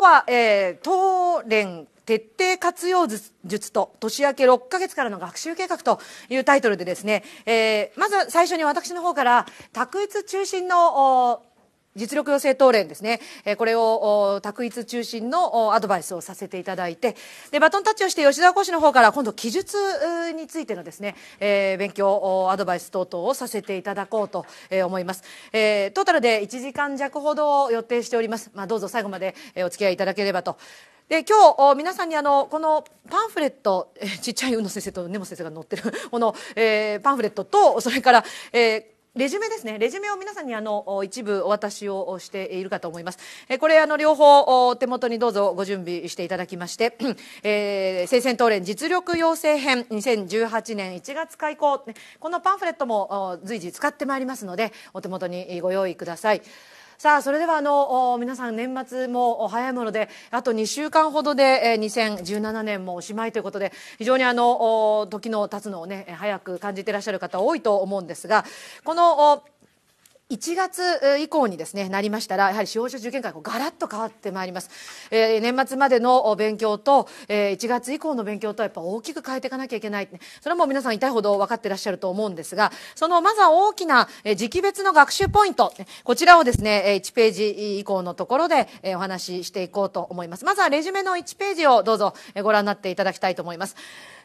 は、えー、東連徹底活用術と年明け6ヶ月からの学習計画というタイトルでですね、えー、まず最初に私の方から、卓越中心の実力養成党連ですね、えー、これを択一中心のアドバイスをさせていただいてでバトンタッチをして吉沢講師の方から今度記述についてのですね、えー、勉強アドバイス等々をさせていただこうと思います、えー、トータルで1時間弱ほど予定しております、まあ、どうぞ最後までお付き合いいただければとで今日皆さんにあのこのパンフレット、えちっちゃい宇野先生と根本先生が載ってるこの、えー、パンフレットとそれから、えーレジュメですね。レジュメを皆さんにあの、一部お渡しをしているかと思います。えこれあの、両方手元にどうぞご準備していただきまして、えー、聖戦東連実力養成編2018年1月開校。このパンフレットも随時使ってまいりますので、お手元にご用意ください。さあそれではあの皆さん年末も早いものであと2週間ほどで2017年もおしまいということで非常にあの時の経つのをね早く感じてらっしゃる方多いと思うんですがこの1月以降にですねなりましたらやはり司法書受験会がラッと変わってまいります、えー、年末までの勉強と、えー、1月以降の勉強とはやっぱ大きく変えていかなきゃいけないそれはもう皆さん痛いほど分かってらっしゃると思うんですがそのまずは大きな時期別の学習ポイントこちらをですね1ページ以降のところでお話ししていこうと思いますまずはレジュメの1ページをどうぞご覧になっていただきたいと思います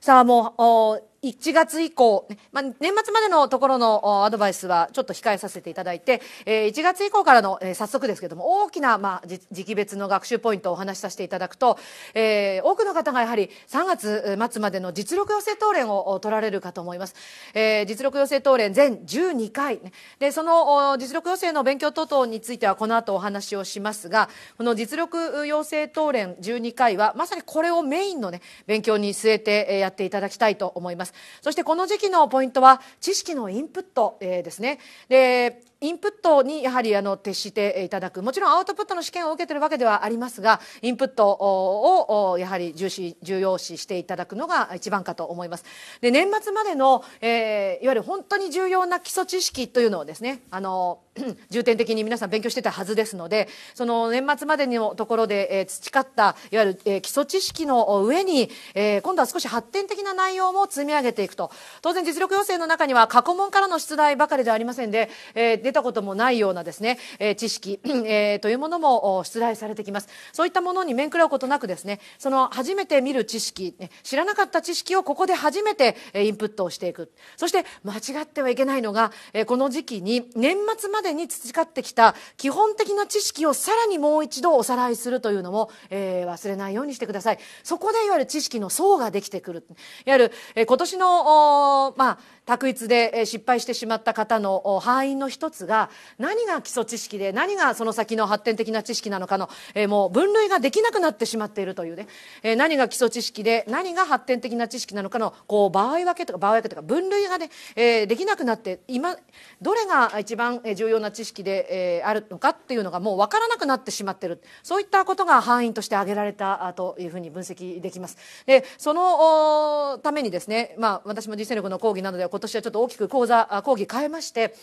さあ、もう、1月以降、まあ、年末までのところのアドバイスはちょっと控えさせていただいて、えー、1月以降からの、えー、早速ですけども、大きな、まあ、時期別の学習ポイントをお話しさせていただくと、えー、多くの方がやはり3月末までの実力養成当連を取られるかと思います。えー、実力養成当連全12回、ね、で、その実力養成の勉強等々についてはこの後お話をしますが、この実力養成当連12回はまさにこれをメインのね、勉強に据えてやってっていただきたいと思いますそしてこの時期のポイントは知識のインプット、ですねでインプットにやはりあの徹していただくもちろんアウトプットの試験を受けているわけではありますがインプットをやはり重視重要視していただくのが一番かと思います。で年末までの、えー、いわゆる本当に重要な基礎知識というのをですねあの 重点的に皆さん勉強してたはずですのでその年末までのところで、えー、培ったいわゆる、えー、基礎知識の上に、えー、今度は少し発展的な内容も積み上げていくと当然実力要請の中には過去問からの出題ばかりではありませんで、えー出たこともないようなですね、えー、知識、えー、というものも出題されてきますそういったものに面食らうことなくですねその初めて見る知識知らなかった知識をここで初めてインプットをしていくそして間違ってはいけないのがこの時期に年末までに培ってきた基本的な知識をさらにもう一度おさらいするというのも、えー、忘れないようにしてくださいそこでいわゆる知識の層ができてくるいわゆる、今年のまあ択一で失敗してしまった方の範囲の一つが何が基礎知識で何がその先の発展的な知識なのかの、えもう分類ができなくなってしまっているというね、え何が基礎知識で何が発展的な知識なのかのこう場合分けとか場合分けとか分類がね、えできなくなって今どれが一番重要な知識で、えあるのかっていうのがもう分からなくなってしまっているそういったことが範囲として挙げられたというふうに分析できます。でそのためにですね、まあ、私も実践力の講義などで今年はちょっと大きく講座講義変えまして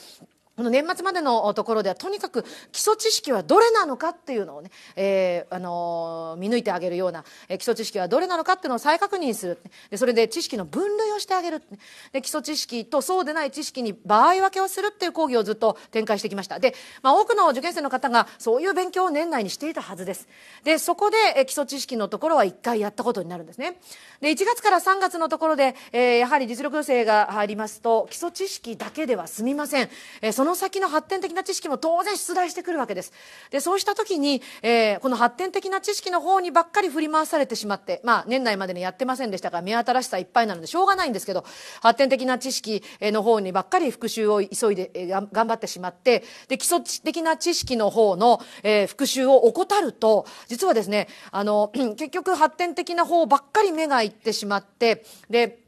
この年末までのところではとにかく基礎知識はどれなのかっていうのをね、えー、あのー、見抜いてあげるような、えー、基礎知識はどれなのかっていうのを再確認するでそれで知識の分類をしてあげるで基礎知識とそうでない知識に場合分けをするっていう講義をずっと展開してきましたで、まあ、多くの受験生の方がそういう勉強を年内にしていたはずですでそこで、えー、基礎知識のところは1回やったことになるんですねで1月から3月のところで、えー、やはり実力生が入りますと基礎知識だけでは済みません、えー、そのの先の発展的な知識も当然出題してくるわけです。で、そうした時に、えー、この発展的な知識の方にばっかり振り回されてしまって、まあ、年内までにやってませんでしたから目新しさいっぱいなのでしょうがないんですけど、発展的な知識の方にばっかり復習を急いで、えー、頑張ってしまって、で、基礎的な知識の方の、えー、復習を怠ると、実はですね、あの、結局発展的な方ばっかり目がいってしまって、で、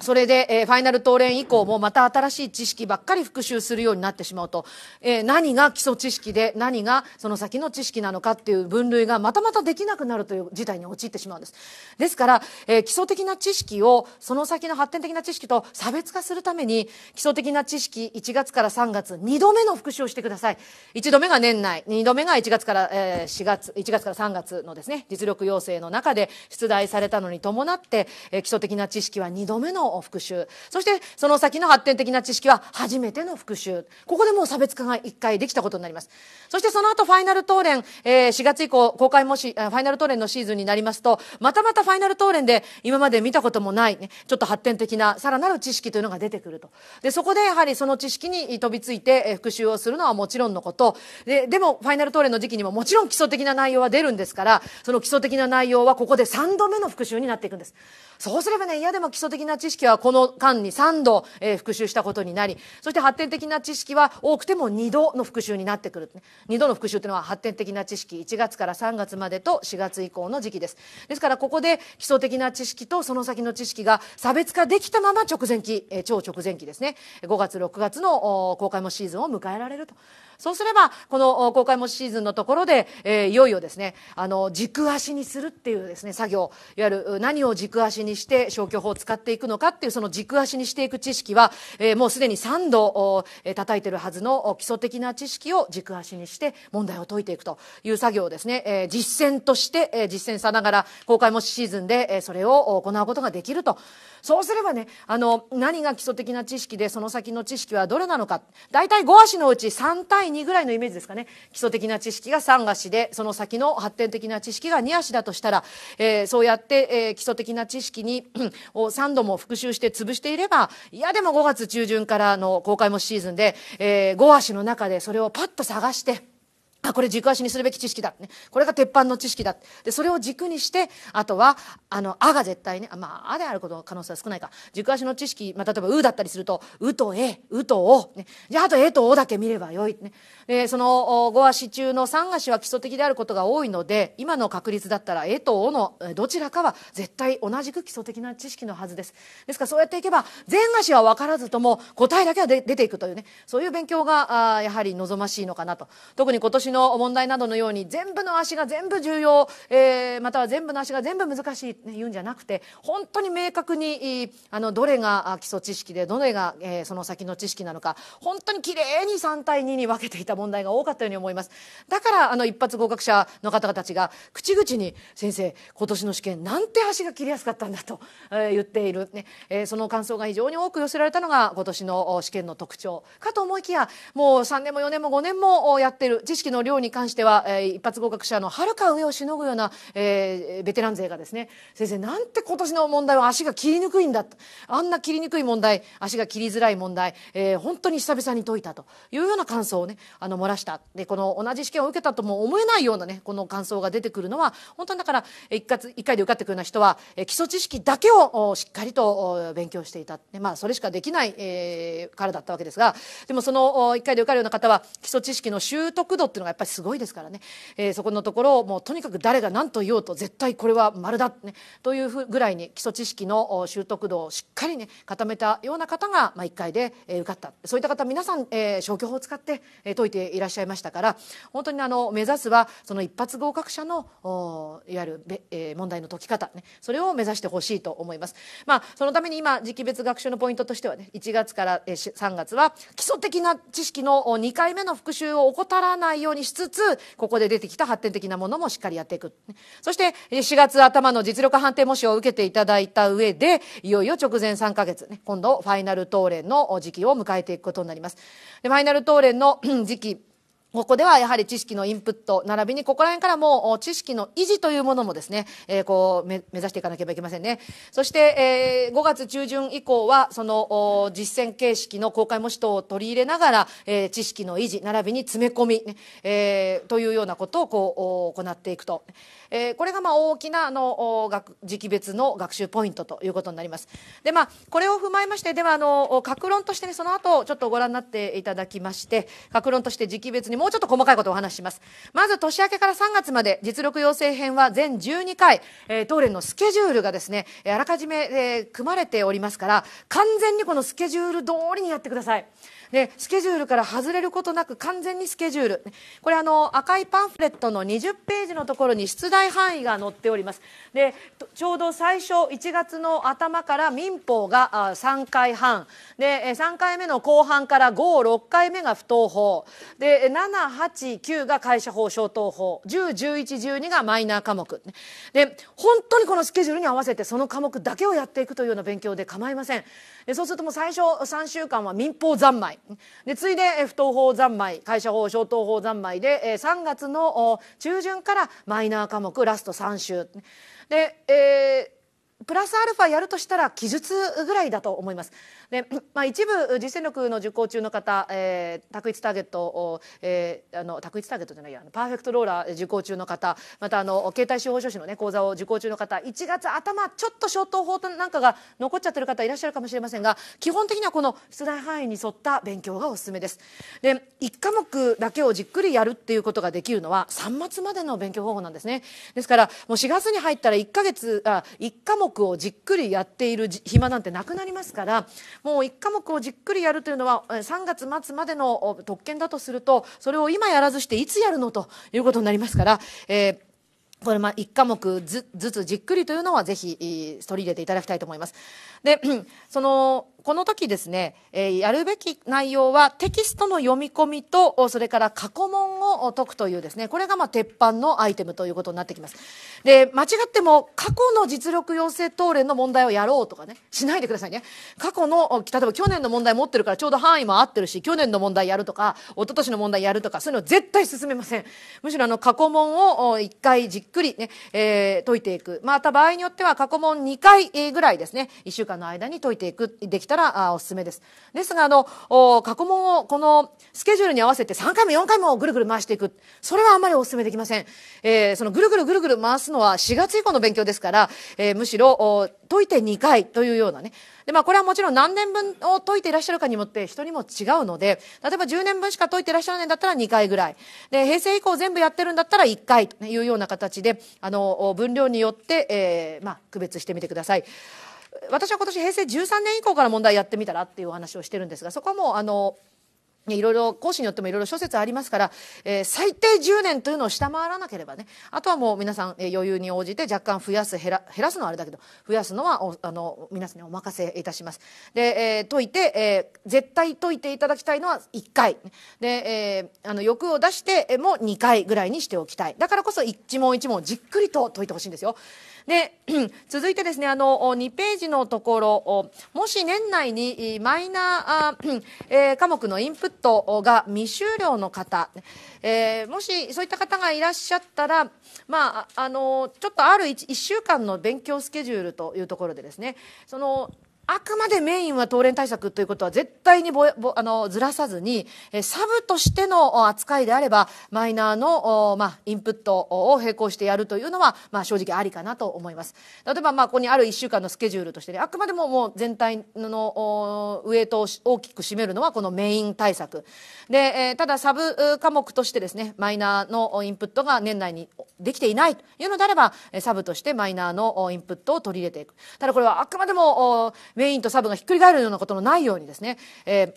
それで、えー、ファイナル答練以降もまた新しい知識ばっかり復習するようになってしまうと、えー、何が基礎知識で何がその先の知識なのかっていう分類がまたまたできなくなるという事態に陥ってしまうんです。ですから、えー、基礎的な知識をその先の発展的な知識と差別化するために基礎的な知識1月から3月2度目の復習をしてください。1度目が年内、2度目が1月から、えー、4月、1月から3月のですね、実力要請の中で出題されたのに伴って、えー、基礎的な知識は2度目の復習そしてその先の発展的な知識は初めての復習ここでもう差別化が1回できたことになりますそしてその後ファイナル答練、えー、4月以降公開もしファイナルレンのシーズンになりますとまたまたファイナルレンで今まで見たこともない、ね、ちょっと発展的なさらなる知識というのが出てくるとでそこでやはりその知識に飛びついて復習をするのはもちろんのことででもファイナルレンの時期にももちろん基礎的な内容は出るんですからその基礎的な内容はここで3度目の復習になっていくんです。そうすればね、嫌でも基礎的な知識はこの間に3度、えー、復習したことになり、そして発展的な知識は多くても2度の復習になってくる。2度の復習というのは発展的な知識、1月から3月までと4月以降の時期です。ですからここで基礎的な知識とその先の知識が差別化できたまま直前期、えー、超直前期ですね、5月6月の公開もシーズンを迎えられると。そうすればこの公開模試シーズンのところで、えー、いよいよですねあの軸足にするっていうですね作業いわゆる何を軸足にして消去法を使っていくのかっていうその軸足にしていく知識は、えー、もうすでに3度、叩いてるはずの基礎的な知識を軸足にして問題を解いていくという作業をですね、えー、実践として、えー、実践さながら公開模試シーズンで、えー、それを行うことができるとそうすればねあの何が基礎的な知識でその先の知識はどれなのか大体5足のうち3対2ぐらいのイメージですかね基礎的な知識が3がしでその先の発展的な知識が2足だとしたら、えー、そうやって、えー、基礎的な知識に3度も復習して潰していればいやでも5月中旬からの公開もシーズンで、えー、5足の中でそれをパッと探して。あこれ軸足にするべき知識だ、ね、これが鉄板の知識だでそれを軸にしてあとはあの「あ」が絶対ねまあ「あ」であることの可能性は少ないか軸足の知識、まあ、例えば「う」だったりすると「う」と「え」「う」と「お」ね、じゃああと「え」と「お」だけ見ればよい、ね、でその5足中の3足は基礎的であることが多いので今の確率だったら「え」と「お」のどちらかは絶対同じく基礎的な知識のはずですですからそうやっていけば全足は分からずとも答えだけは出ていくというねそういう勉強があやはり望ましいのかなと特に今年のの問題などのように全部の足が全部重要、えー、または全部の足が全部難しいって言うんじゃなくて本当に明確にあのどれが基礎知識でどれが、えー、その先の知識なのか本当にきれいに3対2に分けていた問題が多かったように思います。だからあの一発合格者の方々たちが口々に先生今年の試験なんて足が切りやすかったんだと、えー、言っている、ねえー、その感想が非常に多く寄せられたのが今年の試験の特徴かと思いきやもう3年も4年も5年もやってる知識のの量に関しては、えー、一発合格者のはるか上をしのぐような、えー、ベテラン勢がですね、先生、なんて今年の問題は足が切りにくいんだ。あんな切りにくい問題、足が切りづらい問題、えー、本当に久々に解いたというような感想をね、あの、漏らした。で、この同じ試験を受けたとも思えないようなね、この感想が出てくるのは、本当にだから、一括、一回で受かってくるような人は、えー、基礎知識だけをしっかりと勉強していた。まあ、それしかできない、えー、からだったわけですが、でもその一回で受かるような方は、基礎知識の習得度っていうのががやっぱりすごいですからね、えー、そこのところをもうとにかく誰が何と言おうと絶対これは丸だ、ね、というふぐらいに基礎知識の習得度をしっかりね固めたような方が、まあ、1回で、えー、受かったそういった方皆さん、えー、消去法を使って、えー、解いていらっしゃいましたから本当にあの目指すはその一発合格者のおいわゆる、えー、問題の解き方、ね、それを目指してほしいと思います。まあ、そのために今時期別学習のポイントとしてはね1月から3月は基礎的な知識の2回目の復習を怠らないようににしつつここで出てきた発展的なものもしっかりやっていくそして4月頭の実力判定模試を受けていただいた上でいよいよ直前3ヶ月、ね、今度ファイナル答練の時期を迎えていくことになります。でファイナル答練の 時期ここではやはり知識のインプット、並びにここら辺からも知識の維持というものもですね、えー、こう目指していかなければいけませんね。そして、えー、5月中旬以降は、その実践形式の公開模試等を取り入れながら、えー、知識の維持、並びに詰め込み、ね、えー、というようなことをこう行っていくと。えー、これがまあ大きなあの学時期別の学習ポイントということになります。でまあこれを踏まえましてではあの格論としてねその後ちょっとご覧になっていただきまして格論として時期別にもうちょっと細かいことをお話しします。まず年明けから3月まで実力養成編は全12回、えー、当連のスケジュールがですねあらかじめ、えー、組まれておりますから完全にこのスケジュール通りにやってください。でスケジュールから外れることなく完全にスケジュールこれあの赤いパンフレットの20ページのところに出題範囲が載っておりますでちょうど最初1月の頭から民法が3回半で3回目の後半から56回目が不当法で789が会社法消灯法101112がマイナー科目で本当にこのスケジュールに合わせてその科目だけをやっていくというような勉強で構いません。そうするともう最初3週間は民法三昧で次いで不当法三昧会社法消等法三昧で3月の中旬からマイナー科目ラスト3週で、えー、プラスアルファやるとしたら記述ぐらいだと思います。で、まあ、一部実践力の受講中の方、えー、択一ターゲットを、えー、あの択一ターゲットじゃないやパーフェクトローラー受講中の方またあの携帯司法書士の、ね、講座を受講中の方1月頭ちょっと消灯法なんかが残っちゃってる方いらっしゃるかもしれませんが基本的にはこの出題範囲に沿った勉強がおすすめです。で1科目だけをじっくりやるっていうことができるのは3末までの勉強方法なんですね。ですからもう4月に入ったら1ヶ月あ1科目をじっくりやっている暇なんてなくなりますからもう1科目をじっくりやるというのは3月末までの特権だとするとそれを今やらずしていつやるのということになりますから、えーこれ、ま、1科目ずずつじっくりというのは、ぜひ、取り入れていただきたいと思います。で、その、この時ですね、えー、やるべき内容はテキストの読み込みと、それから過去問を解くというですね、これがまあ鉄板のアイテムということになってきます。で、間違っても過去の実力養成答連の問題をやろうとかね、しないでくださいね。過去の、例えば去年の問題持ってるからちょうど範囲も合ってるし、去年の問題やるとか、一昨年の問題やるとか、そういうの絶対進めません。むしろあの過去問を一回じっくりね、えー、解いていく。また場合によっては過去問2回ぐらいですね、1週間の間に解いていく、できたららあおすすめです。ですが、あの、過去問をこのスケジュールに合わせて3回も4回もぐるぐる回していく。それはあんまりおすすめできません。えー、そのぐるぐるぐるぐる回すのは4月以降の勉強ですから、えー、むしろ解いて2回というようなね。で、まあこれはもちろん何年分を解いていらっしゃるかによって人にも違うので、例えば10年分しか解いていらっしゃらないんだったら2回ぐらい。で、平成以降全部やってるんだったら1回というような形で、あの、分量によって、えー、まあ区別してみてください。私は今年平成13年以降から問題やってみたらっていうお話をしてるんですがそこはもうあのいろいろ講師によってもいろいろ諸説ありますから、えー、最低10年というのを下回らなければねあとはもう皆さん、えー、余裕に応じて若干増やす減ら減らすのはあれだけど増やすのはあの皆さんにお任せいたします。で、えー、解いて、えー、絶対解いていただきたいのは1回で、えー、あの欲を出しても2回ぐらいにしておきたいだからこそ一問一問じっくりと解いてほしいんですよ。で、続いてですね、あの、2ページのところ、もし年内にマイナー、えー、科目のインプットが未終了の方、えー、もしそういった方がいらっしゃったら、まあ、あの、ちょっとある 1, 1週間の勉強スケジュールというところでですね、その、あくまでメインは東連対策ということは絶対にぼぼあのずらさずに、サブとしての扱いであれば、マイナーの、まあ、インプットを並行してやるというのは、まあ、正直ありかなと思います。例えば、まあ、ここにある1週間のスケジュールとして、ね、あくまでももう全体のウエイトを大きく占めるのはこのメイン対策。で、えただサブ科目としてですね、マイナーのインプットが年内にできていないというのであれば、サブとしてマイナーのインプットを取り入れていく。ただこれはあくまでも、メインとサブがひっくり返るようなことのないようにですね、えー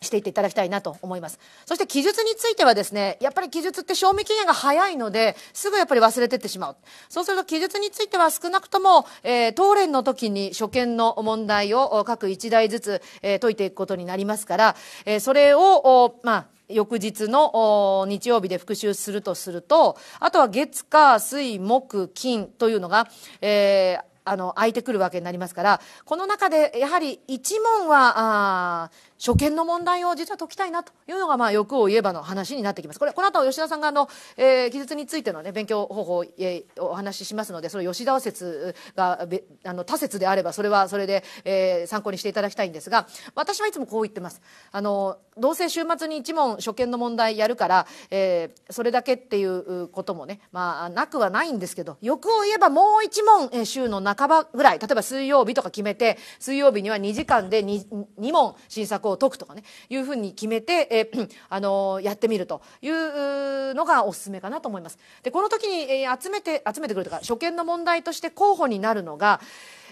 していっていただきたいなと思います。そして記述についてはですね、やっぱり記述って賞味期限が早いので、すぐやっぱり忘れてってしまう。そうすると記述については少なくとも、えー、当連の時に初見の問題を各1台ずつ、えー、解いていくことになりますから、えー、それを、まあ、翌日の日曜日で復習するとすると、あとは月、火、水、木、金というのが、えー、あの、空いてくるわけになりますから、この中で、やはり一問は、あ初見の問題を実は解きたいなというのが、まあ、欲を言えばの話になってきます。これ、この後、吉田さんが、あの、えー、記述についてのね、勉強方法を、えー、お話ししますので、その吉田説が、あの、他説であれば、それはそれで、えー、参考にしていただきたいんですが、私はいつもこう言ってます。あの、どうせ週末に一問初見の問題やるから、えー、それだけっていうこともね、まあ、なくはないんですけど、欲を言えばもう一問、えー、週の半ばぐらい、例えば水曜日とか決めて、水曜日には2時間で 2, 2問新作をを解くとかねいうふうに決めて、え あのやってみるというのがおすすめかなと思います。でこの時に、えー、集めて集めてくるとか初見の問題として候補になるのが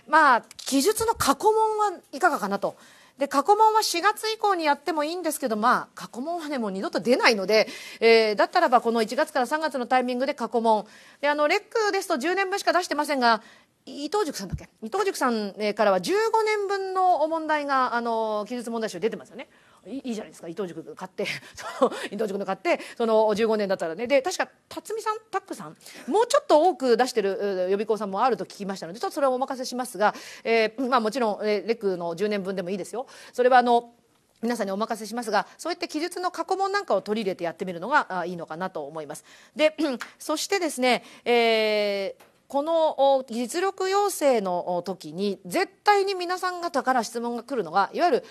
まあ記述の過去問はいかがかなと。で過去問は4月以降にやってもいいんですけど、まあ、過去問はねもう二度と出ないので、えー、だったらばこの1月から3月のタイミングで過去問であのレックですと10年分しか出してませんが伊藤塾さんだっけ伊藤塾さんからは15年分の問題があの記述問題集出てますよね。いいじゃないですか伊藤塾買って 伊藤塾の買ってその15年だったらねで確か辰巳さんタックさんもうちょっと多く出してる予備校さんもあると聞きましたのでちょっとそれはお任せしますが、えー、まあ、もちろん、えッレクの10年分でもいいですよ。それはあの皆さんにお任せしますがそういった記述の過去問なんかを取り入れてやってみるのがいいのかなと思います。で そしてですね、えーこの実力要請の時に絶対に皆さん方から質問が来るのがいわゆる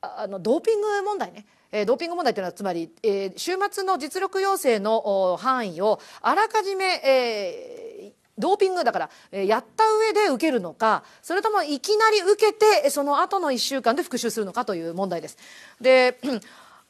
あのドーピング問題ね。えドーピング問題というのはつまり、えー、週末の実力要請の範囲をあらかじめ、えー、ドーピングだから、えー、やった上で受けるのかそれともいきなり受けてその後の1週間で復習するのかという問題です。で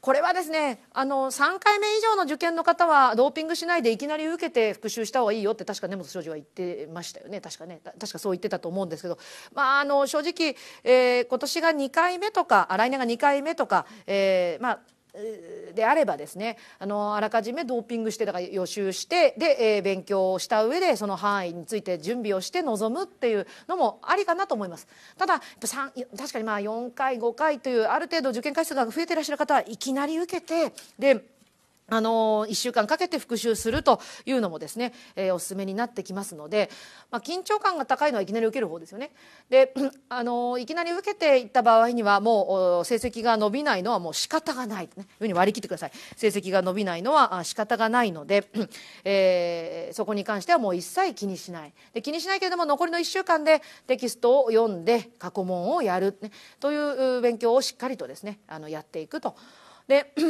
これはですねあの3回目以上の受験の方はドーピングしないでいきなり受けて復習した方がいいよって確か根本庄司は言ってましたよね確かね確かそう言ってたと思うんですけど、まあ、あの正直、えー、今年が2回目とか来年が2回目とか、えー、まあであればですねあのあらかじめドーピングしてだから予習してで、えー、勉強をした上でその範囲について準備をして臨むっていうのもありかなと思いますただ確かにまあ4回5回というある程度受験回数が増えてらっしゃる方はいきなり受けてであの1週間かけて復習するというのもですね、えー、おすすめになってきますので、まあ、緊張感が高いのはいきなり受ける方ですよね。で、あのいきなり受けていった場合にはもう成績が伸びないのはもう仕方がない、ね、いうふうに割り切ってください成績が伸びないのは仕方がないので、えー、そこに関してはもう一切気にしないで気にしないけれども残りの1週間でテキストを読んで過去問をやる、ね、という勉強をしっかりとですねあのやっていくと。で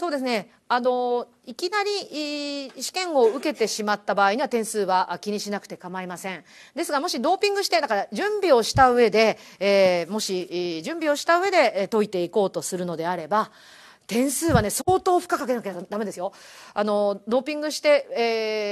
そうですねあのいきなり試験を受けてしまった場合には点数は気にしなくて構いませんですがもしドーピングしてだから準備をした上で、えー、もし準備をした上で解いていこうとするのであれば点数はね、相当負荷かけなきゃダメですよ。あの、ドーピングして、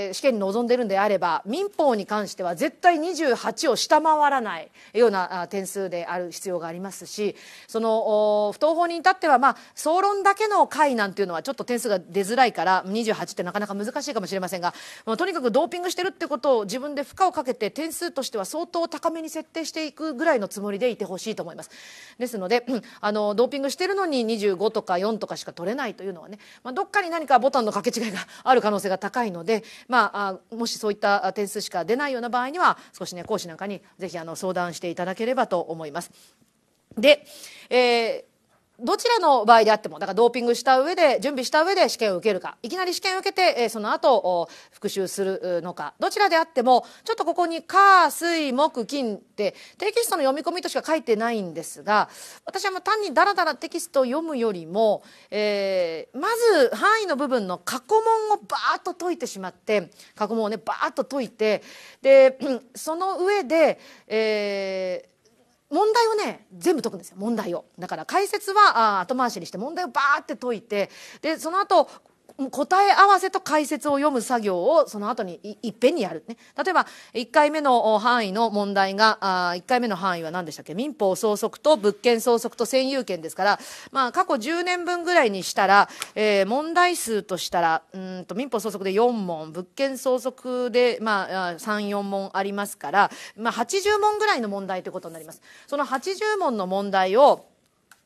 えー、試験に臨んでるんであれば、民法に関しては絶対28を下回らないような点数である必要がありますし、その、不当法に至っては、まあ、総論だけの回なんていうのはちょっと点数が出づらいから、28ってなかなか難しいかもしれませんが、まあ、とにかくドーピングしてるってことを自分で負荷をかけて、点数としては相当高めに設定していくぐらいのつもりでいてほしいと思います。ですので、あの、ドーピングしてるのに25とか4とかかしか取れないというのはね、まあ、どっかに何かボタンの掛け違いがある可能性が高いので、まあ、もしそういった点数しか出ないような場合には少しね講師なんかにぜひあの相談していただければと思います。で、えーどちらの場合であっても、だからドーピングした上で、準備した上で試験を受けるか、いきなり試験を受けて、えー、その後、復習するのか、どちらであっても、ちょっとここに、火、水、木、金って、テキストの読み込みとしか書いてないんですが、私はもう単にダラダラテキストを読むよりも、えー、まず範囲の部分の過去問をバーッと解いてしまって、過去問をね、バーッと解いて、で、その上で、えー、問題をね全部解くんですよ問題をだから解説はあ後回しにして問題をバーって解いてでその後答え合わせと解説を読む作業をその後にいっぺんにやる、ね。例えば、1回目の範囲の問題が、あ1回目の範囲は何でしたっけ民法総則と物件総則と占有権ですから、まあ、過去10年分ぐらいにしたら、えー、問題数としたら、うんと、民法総則で4問、物件総則で、まあ、3、4問ありますから、まあ、80問ぐらいの問題ということになります。その80問の問題を、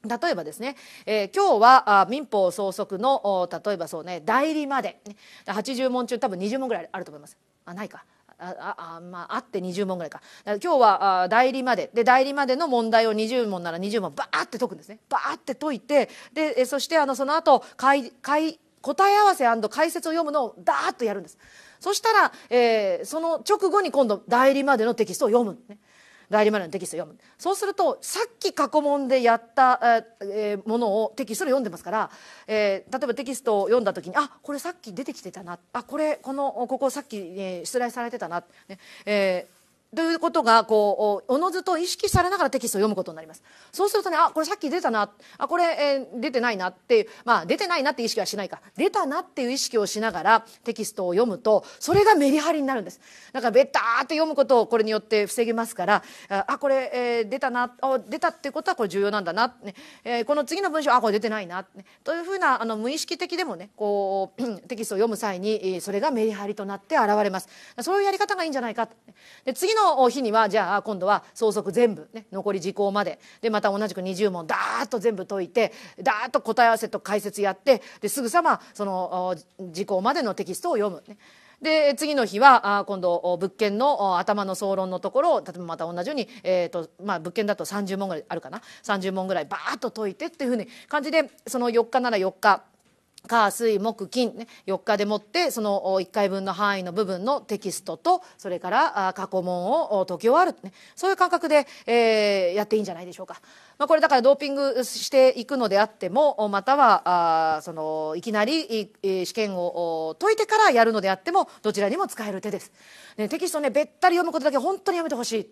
例えばですね、えー、今日は民法総則の例えばそうね代理まで80問中多分20問ぐらいあると思います。あないかああまああって20問ぐらいか今日は代理までで代理までの問題を20問なら20問バーって解くんですねバーって解いてでそしてあのその後解解答え合わせ解説を読むのをダーッとやるんですそしたら、えー、その直後に今度代理までのテキストを読む、ね、代理まのテキストを読むそうするとさっき過去問でやった、えー、ものをテキストで読んでますから、えー、例えばテキストを読んだ時にあこれさっき出てきてたなあこれこのここさっき、えー、出題されてたな、ねえーということがこうおのずと意識されながらテキストを読むことになりますそうするとねあこれさっき出たなあこれ、えー、出てないなっていうまあ出てないなっていう意識はしないか出たなっていう意識をしながらテキストを読むとそれがメリハリになるんですだからベターって読むことをこれによって防げますからあこれ、えー、出たなあ出たっていうことはこれ重要なんだな、ねえー、この次の文章あこれ出てないな、ね、というふうなあの無意識的でもねこう テキストを読む際にそれがメリハリとなって現れますそういうやり方がいいんじゃないかで次のの日にはじゃあ今度は相続全部、ね、残り時効まででまた同じく20問ダーッと全部解いてダーッと答え合わせと解説やってですぐさまその時効までのテキストを読む、ね。で次の日は今度物件の頭の総論のところを例えばまた同じように、えーとまあ、物件だと30問ぐらいあるかな30問ぐらいバーッと解いてっていうふうに感じでその4日なら4日。火、水、木、金、ね、4日でもって、その1回分の範囲の部分のテキストと、それから過去問を解き終わる、ね、そういう感覚で、えー、やっていいんじゃないでしょうか。まあ、これだからドーピングしていくのであっても、または、あその、いきなり、え試験を解いてからやるのであっても、どちらにも使える手です。ね、テキストね、べったり読むことだけ本当にやめてほしい。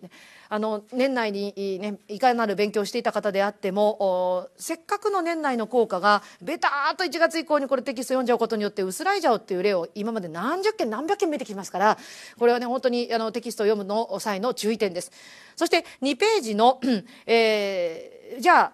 あの、年内に、ね、いかなる勉強していた方であっても、せっかくの年内の効果が、ベターっと1月以降にこれテキスト読んじゃうことによって薄らいじゃうっていう例を今まで何十件何百件見てきますからこれはね本当にあのテキストを読むの際の注意点です。そして2ページの、えー、じゃあ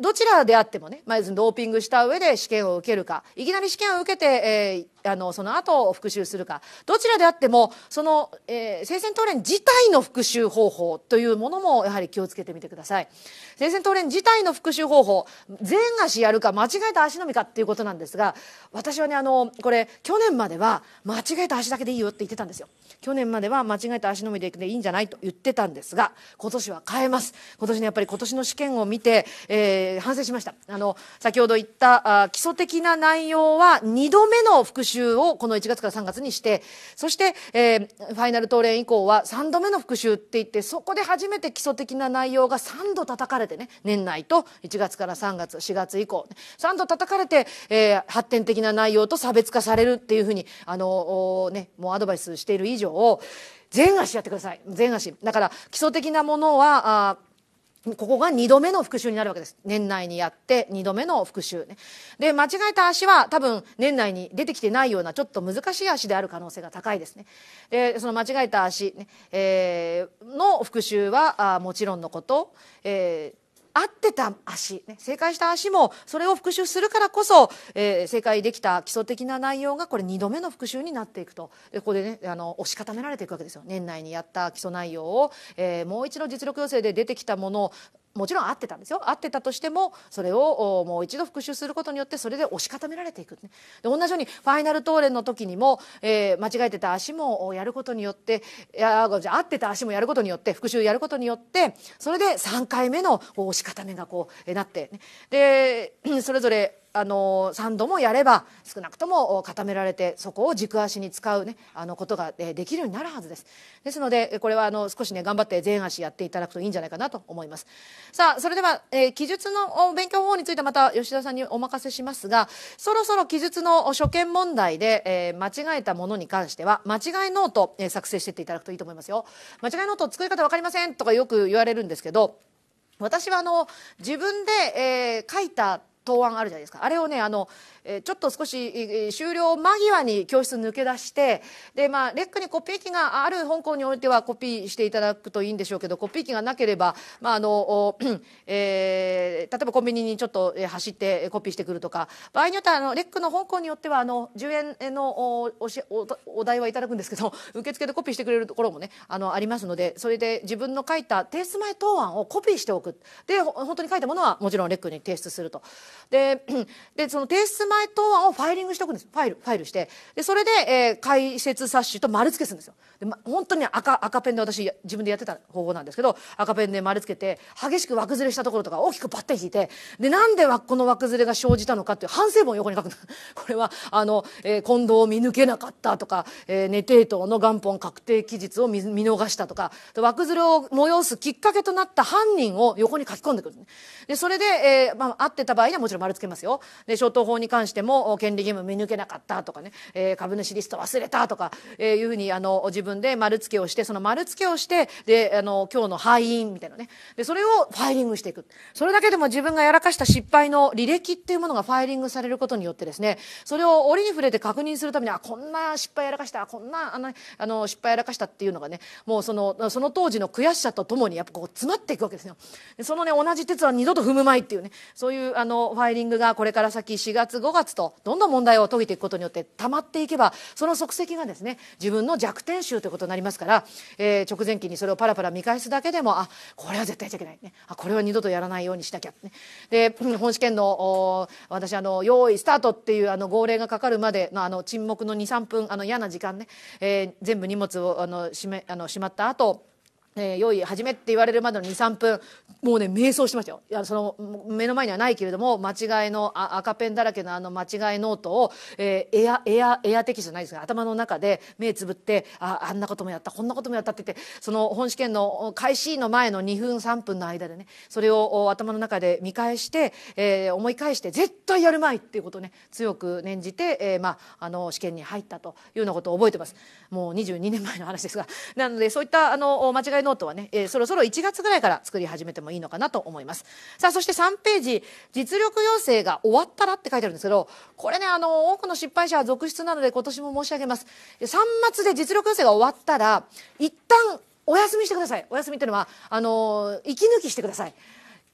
どちらであってもね、まずドーピングした上で試験を受けるか、いきなり試験を受けて、えー、あのその後復習するかどちらであってもその、えー、生鮮トレン自体の復習方法というものもやはり気をつけてみてください。生鮮トレン自体の復習方法全足やるか間違えた足のみかっていうことなんですが私はねあのこれ去年までは間違えた足だけでいいよって言ってたんですよ。去年までは間違えた足のみでいいんじゃないと言ってたんですが今年は変えます。今年ねやっぱり今年の試験を見て、えー、反省しました。あの先ほど言ったあ基礎的な内容は2度目の復習習をこの1月から3月にしてそして、えー、ファイナルレ連以降は3度目の復習っていってそこで初めて基礎的な内容が3度叩かれてね年内と1月から3月4月以降3度叩かれて、えー、発展的な内容と差別化されるっていうふうにあのねもうアドバイスしている以上全足やってください全足だから基礎的なものはここが2度目の復習になるわけです。年内にやって2度目の復習ね。で、間違えた足は多分年内に出てきてないようなちょっと難しい足である可能性が高いですね。で、その間違えた足ね、えー、の復習はあもちろんのこと、えー合ってた足、ね、正解した足もそれを復習するからこそ、えー、正解できた基礎的な内容がこれ2度目の復習になっていくとでここでねあの押し固められていくわけですよ年内にやった基礎内容を、えー、もう一度実力要請で出てきたものをもちろん合ってたんですよ合ってたとしてもそれをもう一度復習することによってそれで押し固められていく、ね、で同じようにファイナルトーレンの時にも、えー、間違えてた足もやることによっていや合ってた足もやることによって復習やることによってそれで3回目の押し固めがこうなって、ね、で それぞれあの3度もやれば少なくとも固められてそこを軸足に使う、ね、あのことができるようになるはずですですのでこれはあの少しね頑張って前足やっていただくといいんじゃないかなと思いますさあそれでは、えー、記述の勉強法についてまた吉田さんにお任せしますがそろそろ記述の初見問題で、えー、間違えたものに関しては間違いノート、えー、作成していっていただくといいと思いますよ間違いノート作り方分かりませんとかよく言われるんですけど私はあの自分で、えー、書いた答案あるじゃないですかあれをねあのえちょっと少し終了間際に教室抜け出してで、まあ、劣化にコピー機がある本校においてはコピーしていただくといいんでしょうけどコピー機がなければ、まああの えー、例えばコンビニにちょっと走ってコピーしてくるとか場合によってはあのレックの本校によってはあの10円のおおおお代はいただくんですけど 受付でコピーしてくれるところも、ね、あのありますのでそれで自分の書いた提出前答案をコピーしておくで本当に書いたものはもちろんレックに提出すると。で でその提出前前とをファイリングしておくんですファイルファイルしてでそれで、えー、解説冊子と丸付けするんですよで、ま、本当に赤赤ペンで私自分でやってた方法なんですけど赤ペンで丸付けて激しく枠ずれしたところとか大きくバッて引いてでなんでこの枠ずれが生じたのかっていう反省文を横に書く これはあの、えー、近藤を見抜けなかったとか、えー、寝てーの元本確定期日を見逃したとか枠ずれを催すきっかけとなった犯人を横に書き込んでくるで、それで、えーまあ、合ってた場合にはもちろん丸付けますよで消灯法に関関しても権利義務見抜けなかったとかね、えー、株主リスト忘れたとか、えー、いうふうにあの自分で丸付けをしてその丸付けをしてであの今日の敗因みたいなねでそれをファイリングしていくそれだけでも自分がやらかした失敗の履歴っていうものがファイリングされることによってですねそれを折に触れて確認するためにあこんな失敗やらかしたこんなあのあの失敗やらかしたっていうのがねもうそのその当時の悔しさとともにやっぱこう詰まっていくわけですよ。そのね同じ鉄は二度と踏むまいっていうねそういうあのファイリングがこれから先4月5月とどんどん問題を解いていくことによって溜まっていけばその足跡がですね自分の弱点集ということになりますから、えー、直前期にそれをパラパラ見返すだけでもあこれは絶対やっちゃいけないねあこれは二度とやらないようにしなきゃ、ね、で 本試験の私あの「用意スタート」っていうあの号令がかかるまでのあの沈黙の23分あの嫌な時間ね、えー、全部荷物をあのしめあのしまった後えー、用意始めって言われるまでの23分もうね迷走しましたよいやその目の前にはないけれども間違いのあ赤ペンだらけのあの間違いノートを、えー、エアエアエアテキストじゃないですが頭の中で目つぶってああんなこともやったこんなこともやったって言ってその本試験の開始の前の2分3分の間でねそれを頭の中で見返して、えー、思い返して絶対やるまいっていうことをね強く念じて、えー、まあ、あの試験に入ったというようなことを覚えてます。もう22年前の話ですがなのでそういったあの間違いノートはね、えー、そろそろ1月ぐらいから作り始めてもいいのかなと思います。さあ、そして3ページ、実力要請が終わったらって書いてあるんですけど、これね、あの、多くの失敗者は続出なので今年も申し上げます。3末で実力要請が終わったら、一旦お休みしてください。お休みっていうのは、あの、息抜きしてください。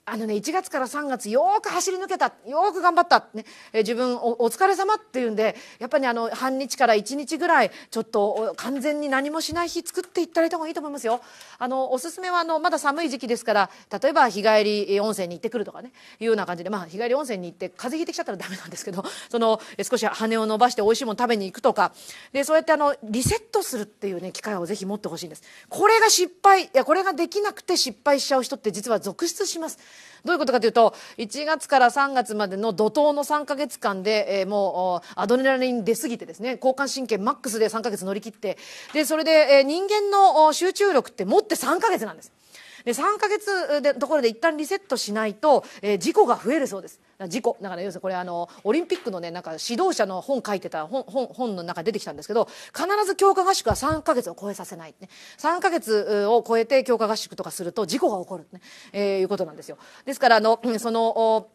あのね、1月から3月よく走り抜けたよく頑張った、ね、え自分お疲れ様っていうんでやっぱり、ね、あの半日から1日ぐらいちょっと完全に何もしない日作っていただいた方がいいと思いますよ。あのおすすめはあのまだ寒い時期ですから例えば日帰り温泉に行ってくるとかねいうような感じで、まあ、日帰り温泉に行って風邪ひいてきちゃったらダメなんですけど その少し羽を伸ばして美味しいもの食べに行くとかでそうやってあのリセットするっていう、ね、機会をぜひ持ってほしいんです。これが失敗いやこれができなくて失敗しちゃう人って実は続出します。どういうことかというと、1月から3月までの怒涛の3ヶ月間で、えー、もう、アドレナリン出すぎてですね、交感神経マックスで3ヶ月乗り切って、で、それで、えー、人間の集中力って持って3ヶ月なんです。で、3ヶ月で、ところで一旦リセットしないと、えー、事故が増えるそうです。事故だから要するにこれあのオリンピックのねなんか指導者の本書いてた本本本の中出てきたんですけど必ず強化合宿は3か月を超えさせない、ね、3か月を超えて強化合宿とかすると事故が起こるね、ねえー、いうことなんですよ。ですからあのその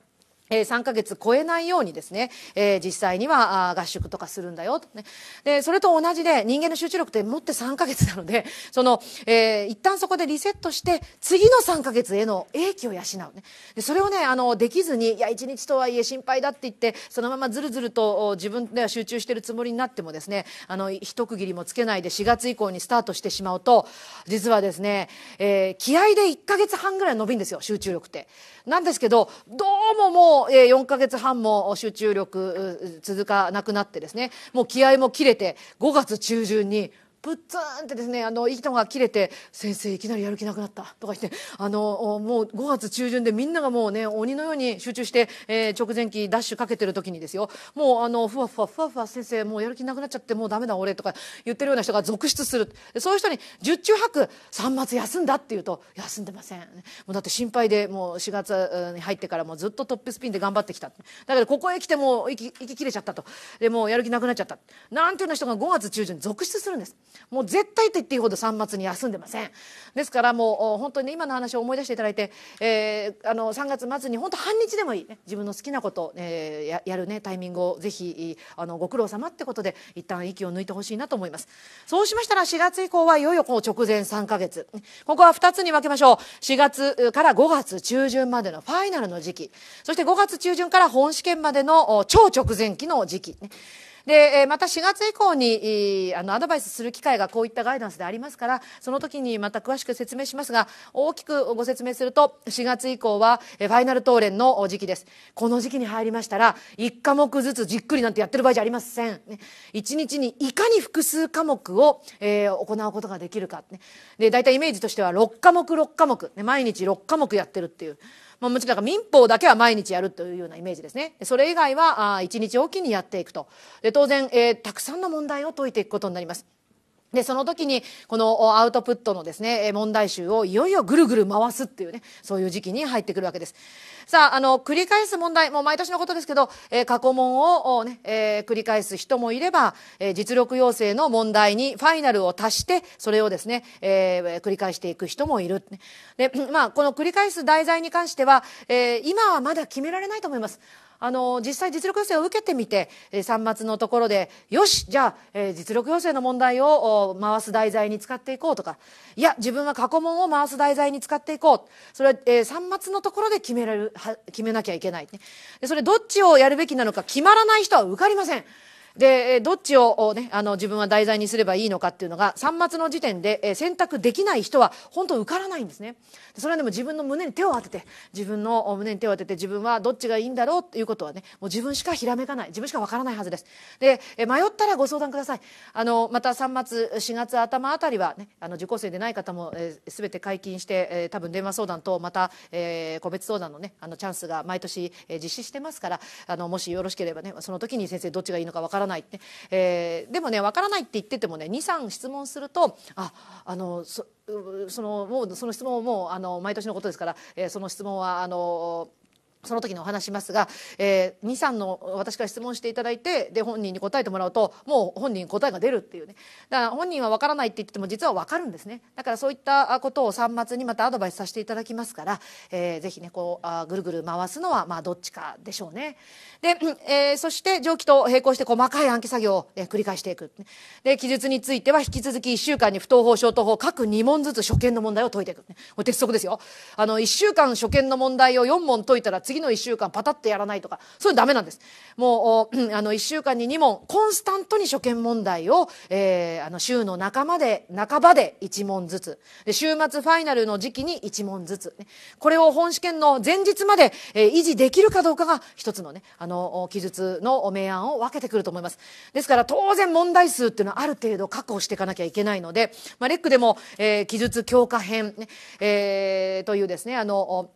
えー、3ヶ月超えないようにですね、えー、実際には合宿とかするんだよとね。で、それと同じで人間の集中力って持って3ヶ月なので、その、えー、一旦そこでリセットして、次の3ヶ月への英気を養うね。で、それをね、あの、できずに、いや、1日とはいえ心配だって言って、そのままずるずると自分では集中してるつもりになってもですね、あの、一区切りもつけないで4月以降にスタートしてしまうと、実はですね、えー、気合で1ヶ月半ぐらい伸びんですよ、集中力って。なんですけど、どうももう、え4ヶ月半も集中力続かなくなってですね、もう気合も切れて、5月中旬に、プッツンってですねあの糸が切れて「先生いきなりやる気なくなった」とか言ってあのもう5月中旬でみんながもうね鬼のように集中して、えー、直前期ダッシュかけてる時にですよもうあのふわふわふわふわ先生もうやる気なくなっちゃってもうダメだ俺とか言ってるような人が続出するそういう人に十中八九三月休んだって言うと「休んでません」もうだって心配でもう4月に入ってからもうずっとトップスピンで頑張ってきただけどここへ来てもう息息切れちゃったとでもうやる気なくなっちゃったなんていうような人が5月中旬続出するんです。もう絶対と言っていいほど3月に休んでませんですからもう本当に、ね、今の話を思い出していただいて、えー、あの3月末に本当半日でもいい、ね、自分の好きなこと、えー、ややる、ね、タイミングをぜひあのご苦労様ってことで一旦息を抜いてほしいなと思いますそうしましたら4月以降はいよいよこの直前3か月ここは2つに分けましょう4月から5月中旬までのファイナルの時期そして5月中旬から本試験までの超直前期の時期、ねで、また4月以降に、あの、アドバイスする機会がこういったガイダンスでありますから、その時にまた詳しく説明しますが、大きくご説明すると、4月以降は、ファイナル答練の時期です。この時期に入りましたら、1科目ずつじっくりなんてやってる場合じゃありません。1日にいかに複数科目を、行うことができるか、で、大体イメージとしては6科目6科目、毎日6科目やってるっていう。まあ、もちろん民法だけは毎日やるというようなイメージですね。それ以外はあ日おきにやっていくと。で当然、えー、たくさんの問題を解いていくことになります。で、その時に、このアウトプットのですね、問題集をいよいよぐるぐる回すっていうね、そういう時期に入ってくるわけです。さあ、あの、繰り返す問題、もう毎年のことですけど、えー、過去問を、ね、えー、繰り返す人もいれば、えー、実力要請の問題にファイナルを足して、それをですね、えー、繰り返していく人もいる。で、まあ、この繰り返す題材に関しては、えー、今はまだ決められないと思います。あの、実際実力要請を受けてみて、えー、3末のところで、よし、じゃあ、えー、実力要請の問題を回す題材に使っていこうとか、いや、自分は過去問を回す題材に使っていこう。それは、えー、3末のところで決められる、決めなきゃいけない、ね。それどっちをやるべきなのか決まらない人は受かりません。で、どっちを、ね、あの自分は題材にすればいいのかっていうのが3末の時点で選択できない人は本当受からないんですね。それはでも自分の胸に手を当てて自分の胸に手を当てて自分はどっちがいいんだろうということはねもう自分しかひらめかない自分しかわからないはずです。で迷ったらご相談ください。あのまた3末4月頭あたりは、ね、あの受講生でない方も、えー、全て解禁して、えー、多分電話相談とまた、えー、個別相談の,、ね、あのチャンスが毎年、えー、実施してますからあのもしよろしければねその時に先生どっちがいいのかわからないないえー、でもねわからないって言っててもね23質問するとああのそのもうその質問もうあの毎年のことですから、えー、その質問はあのその時にお話しますが、えー、23の私から質問していただいてで本人に答えてもらうともう本人に答えが出るっていうねだから本人は分からないって言っても実は分かるんですねだからそういったことを3末にまたアドバイスさせていただきますから、えー、ぜひねこうあぐるぐる回すのはまあどっちかでしょうねで、えー、そして蒸気と並行して細かい暗記作業を、ね、繰り返していくで記述については引き続き1週間に不当法小等法各2問ずつ初見の問題を解いていく、これ鉄則ですよあの1週間初見の問題を4問解いたら次の1週間パタッとやらないとか、そういうのダメなんです。もう、あの、1週間に2問、コンスタントに初見問題を、えー、あの、週の半ばで、半ばで1問ずつ。で、週末ファイナルの時期に1問ずつ。これを本試験の前日まで、えー、維持できるかどうかが一つのね、あの、記述の明暗を分けてくると思います。ですから、当然問題数っていうのはある程度確保していかなきゃいけないので、まあ、レックでも、えー、記述強化編、ね、えー、というですね、あの、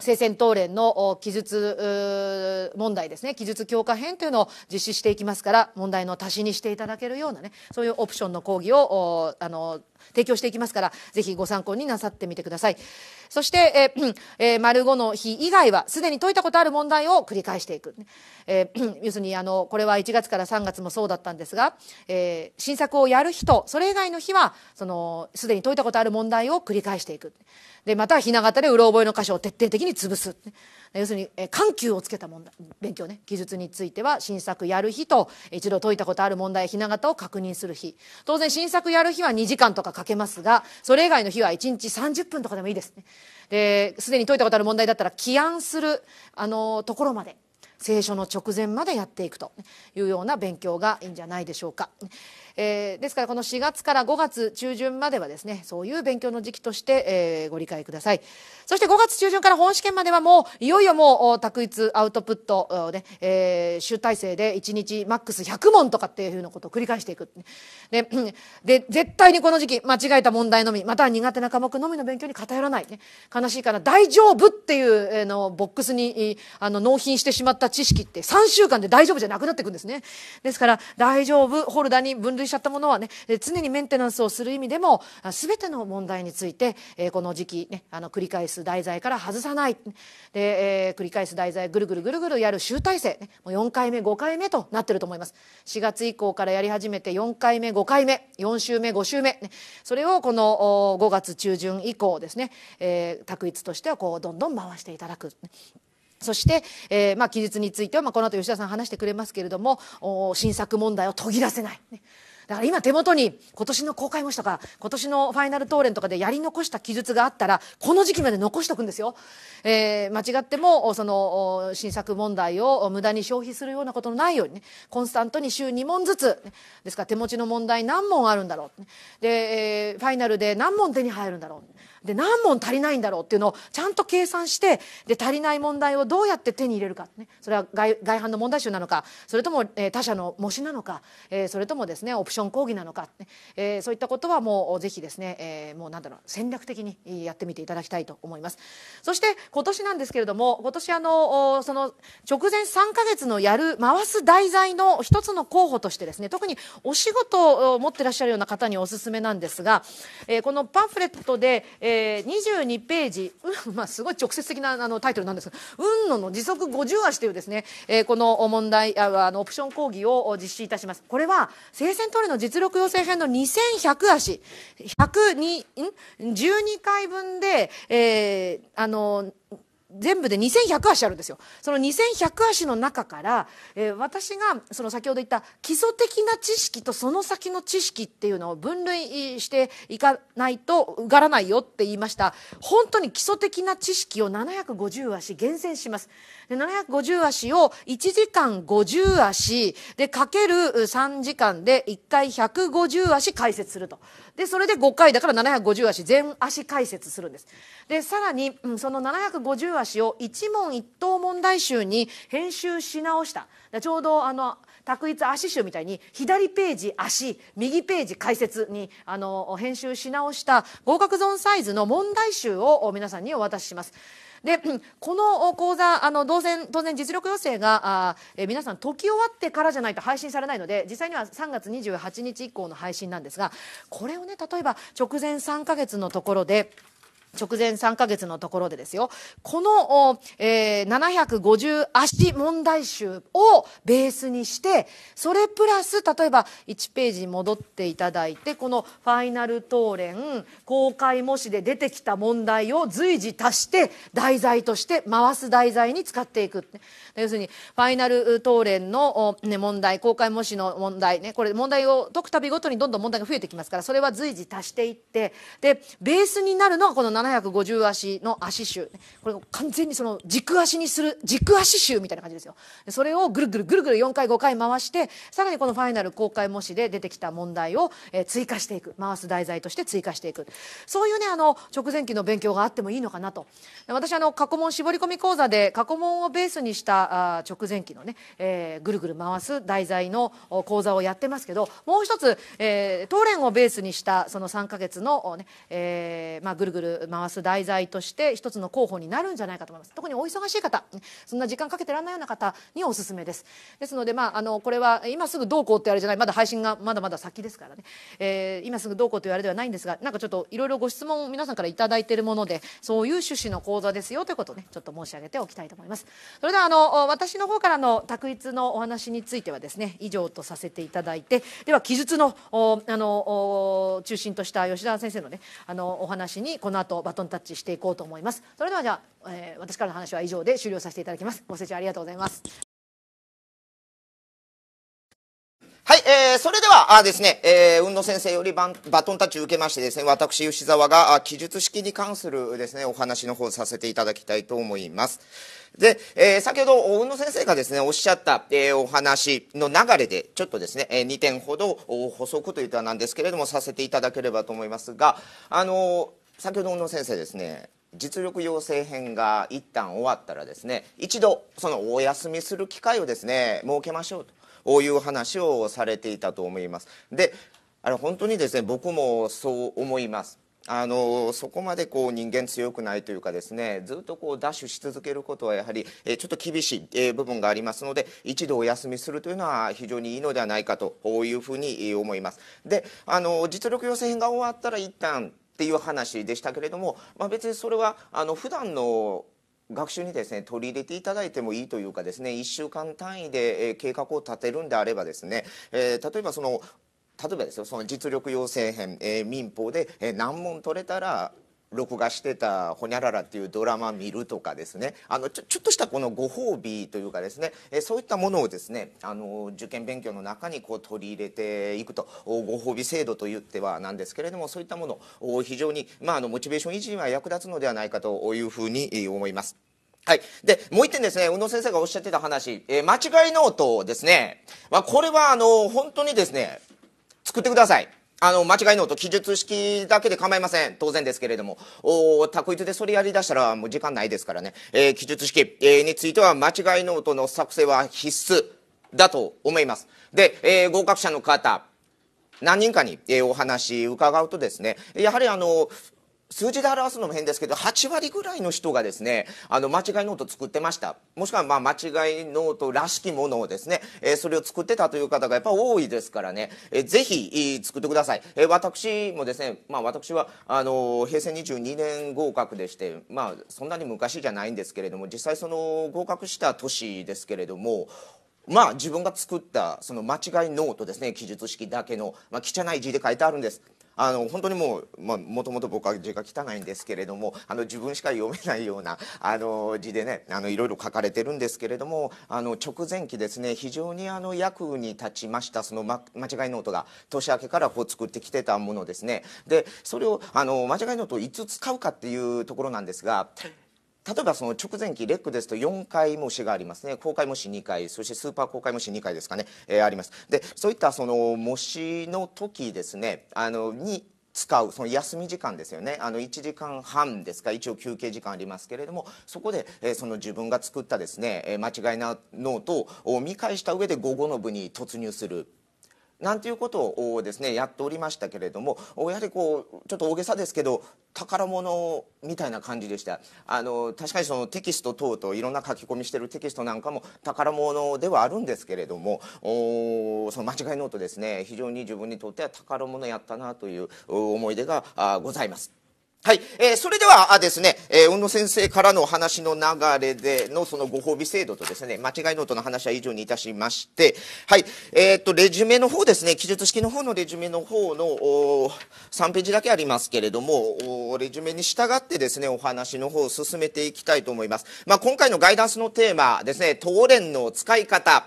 聖戦東連の記述問題ですね、記述強化編というのを実施していきますから、問題の足しにしていただけるようなね、そういうオプションの講義を、あの、提供していきますから、ぜひご参考になさってみてください。そして、えー、えー、丸5の日以外は、すでに解いたことある問題を繰り返していく。えー、要するに、あの、これは1月から3月もそうだったんですが、えー、新作をやる日と、それ以外の日は、その、すでに解いたことある問題を繰り返していく。で、また、ひな形でうろ覚えの箇所を徹底的に潰す。要するに、えー、緩急をつけた問題勉強ね技術については新作やる日と一度解いたことある問題ひな形を確認する日当然新作やる日は2時間とかかけますがそれ以外の日は1日30分とかでもいいですねですでに解いたことある問題だったら起案するあのところまで聖書の直前までやっていくというような勉強がいいんじゃないでしょうか。えー、ですからこの4月から5月中旬まではですねそういう勉強の時期として、えー、ご理解くださいそして5月中旬から本試験まではもういよいよもう択一アウトプットね、えー、集大成で1日マックス100問とかっていうふうなことを繰り返していくでで絶対にこの時期間違えた問題のみまたは苦手な科目のみの勉強に偏らない、ね、悲しいから大丈夫っていう、えのボックスにあの納品してしまった知識って3週間で大丈夫じゃなくなっていくんですねですから大丈夫ホルダに分類しちゃったものはね、常にメンテナンスをする意味でも、全ての問題について、この時期、ね、あの繰り返す題材から外さない。で、え繰り返す題材、ぐるぐるぐるぐるやる集大成、ね、もう4回目、5回目となってると思います。4月以降からやり始めて4回目、5回目、4週目、5週目、ね、それをこの5月中旬以降ですね、えー、択一としてはこう、どんどん回していただく。そして、えー、まあ、記述については、まあ、この後吉田さん話してくれますけれども、新作問題を途切らせない。ねだから今手元に今年の公開模試とか今年のファイナルレンとかでやり残した記述があったらこの時期まで残しとくんですよ。えー、間違ってもその新作問題を無駄に消費するようなことのないようにねコンスタントに週2問ずつ、ね、ですから手持ちの問題何問あるんだろう、ね、で、えー、ファイナルで何問手に入るんだろう、ね、で何問足りないんだろうっていうのをちゃんと計算してで足りない問題をどうやって手に入れるか、ね、それは外外反の問題集なのかそれとも、えー、他者の模試なのか、えー、それともですねオプション講義なのか、ねえー、そういったことはもうぜひですね、えー、もうなんだろう戦略的にやってみていただきたいと思います。そして今年なんですけれども今年あのその直前3か月のやる回す題材の一つの候補としてですね特にお仕事を持ってらっしゃるような方におすすめなんですが、えー、このパンフレットで、えーえー、22ページ、うん、まあ、すごい直接的なあのタイトルなんですが、うんのの時速50足というですね、えー、この問題あの、オプション講義を実施いたします。これは、生鮮トレの実力養成編の2100足、102、ん ?12 回分で、えー、あの、全部で2100足あるんですよその2100足の中から、えー、私がその先ほど言った基礎的な知識とその先の知識っていうのを分類していかないと受からないよって言いました本当に基礎的な知識を750足厳選しますで750足を1時間50足でかける3時間で1回150足解説すると。でそれで5回だから750足全足解説するんですでさらに、うん、その750足を一問一答問題集に編集し直したちょうどあの択一足集みたいに左ページ足右ページ解説にあの編集し直した合格ゾーンサイズの問題集を皆さんにお渡しします。で この講座あの当然当然実力要請があ、え皆さん解き終わってからじゃないと配信されないので実際には3月28日以降の配信なんですがこれをね例えば直前3ヶ月のところで。直前3ヶ月のところでですよ、この、えー、750足問題集をベースにして、それプラス、例えば1ページに戻っていただいて、このファイナル答練、公開模試で出てきた問題を随時足して、題材として回す題材に使っていく。要するに、ファイナル答練の、ね、問題、公開模試の問題ね、これ問題を解くたびごとにどんどん問題が増えてきますから、それは随時足していって、で、ベースになるのはこの750足の足種これを完全にその軸足にする軸足種みたいな感じですよそれをぐるぐるぐるぐる4回5回回してさらにこのファイナル公開模試で出てきた問題を、えー、追加していく回す題材として追加していくそういうねあの直前期の勉強があってもいいのかなと私あの過去問絞り込み講座で過去問をベースにしたあ直前期のね、えー、ぐるぐる回す題材の講座をやってますけどもう一つ、えー、東連をベースにしたその3か月のね、えーまあ、ぐるぐる回す題材として一つの候補になるんじゃないかと思います特にお忙しい方そんな時間かけてらんないような方におすすめですですので、まあ、あのこれは今すぐどうこうってあれじゃないまだ配信がまだまだ先ですからね、えー、今すぐどうこうというあれではないんですがなんかちょっといろいろご質問皆さんから頂いているものでそういう趣旨の講座ですよということをねちょっと申し上げておきたいと思いますそれではあの私の方からの択一のお話についてはですね以上とさせていただいてでは記述のあの中心とした吉田先生のねあのお話にこの後バトンタッチしていこうと思いますそれではじゃあ、えー、私からの話は以上で終了させていただきますご清聴ありがとうございますはい、えー、それでは、あですね、えー、運動先生よりババトンタッチを受けましてですね、私、吉沢が、あ記述式に関するですね、お話の方させていただきたいと思います。で、えー、先ほど、運動先生がですね、おっしゃった、えー、お話の流れで、ちょっとですね、えー、2点ほど補足というとはなんですけれども、させていただければと思いますが、あのー先ほどの先生ですね実力養成編が一旦終わったらですね一度そのお休みする機会をですね設けましょうという話をされていたと思いますであの本当にですね僕もそう思いますあのそこまでこう人間強くないというかですねずっとこうダッシュし続けることはやはり、えちょっと厳しい、え部分がありますので一度お休みするというのは非常にいいのではないかというふうに思います。であの実力予選が終わったら一旦っていう話でしたけれども、まあ、別にそれはあの普段の学習にですね取り入れていただいてもいいというかですね1週間単位で計画を立てるんであればですね、えー、例えばその例えばですよその実力養成編、えー、民法で、えー、何問取れたら録画してた「ほにゃらら」っていうドラマ見るとかですねあのちょちょっとしたこのご褒美というかですね、えそういったものをですねあの受験勉強の中にこう取り入れていくとご褒美制度といってはなんですけれどもそういったものを非常に、まあ、あのモチベーション維持には役立つのではないかというふうに思います。はい。で、もう一点ですね、宇野先生がおっしゃってた話、えー、間違いノートですね。まあ、これは、あの、本当にですね、作ってください。あの、間違いノート、記述式だけで構いません。当然ですけれども。おタでそれやりだしたらもう時間ないですからね。えー、記述式、えー、については間違いノートの作成は必須だと思います。で、えー、合格者の方、何人かに、えー、お話伺うとですね、やはりあの、数字で表すのも変ですけど8割ぐらいの人がですねあの間違いノート作ってましたもしくはまあ間違いノートらしきものをですね、えー、それを作ってたという方がやっぱ多いですからね、えー、ぜひ作ってください、えー、私もですね、まあ、私はあの平成22年合格でして、まあ、そんなに昔じゃないんですけれども実際その合格した年ですけれどもまあ自分が作ったその間違いノートですね記述式だけの、まあ、汚い字で書いてあるんです。あの本当にもう、まあ、もともと僕は字が汚いんですけれどもあの自分しか読めないようなあの字でねあのいろいろ書かれてるんですけれどもあの直前期ですね非常にあの役に立ちましたその、ま、間違いノートが年明けからこう作ってきてたものですね。でそれをあの間違いノートをいつ使うかっていうところなんですが。例えばその直前期レックですと4回模試がありますね公開模試2回そしてスーパー公開模試2回ですかね、えー、ありますでそういったその模試の時ですねあのに使うその休み時間ですよねあの1時間半ですか一応休憩時間ありますけれどもそこで、えー、その自分が作ったですねえ間違いなノートを見返した上で午後の部に突入するなんていうことをですねやっておりましたけれどもやはりこうちょっと大げさですけど宝物みたいな感じでしたあの確かにそのテキスト等といろんな書き込みしてるテキストなんかも宝物ではあるんですけれどもその間違いノートですね非常に自分にとっては宝物やったなという思い出がございます。はい、えー、それではあですね、えー、小野先生からのお話の流れでのそのご褒美制度とですね、間違いノートの話は以上にいたしまして、はい、えー、っと、レジュメの方ですね、記述式の方のレジュメの方のお3ページだけありますけれども、レジュメに従ってですね、お話の方を進めていきたいと思います。まあ、今回のガイダンスのテーマですね、東連の使い方。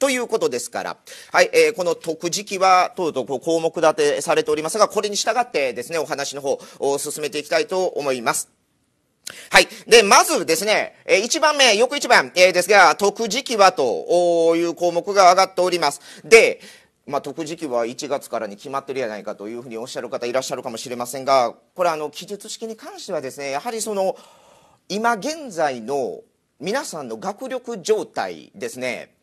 ということですから、はい、えー、この特時期は、とうとう項目立てされておりますが、これに従ってですね、お話の方を進めていきたいと思います。はい。で、まずですね、えー、1番目、よく1番、えー、ですが、特時期はという項目が上がっております。で、まあ、特時期は1月からに決まってるやないかというふうにおっしゃる方いらっしゃるかもしれませんが、これ、あの、記述式に関してはですね、やはりその、今現在の皆さんの学力状態ですね、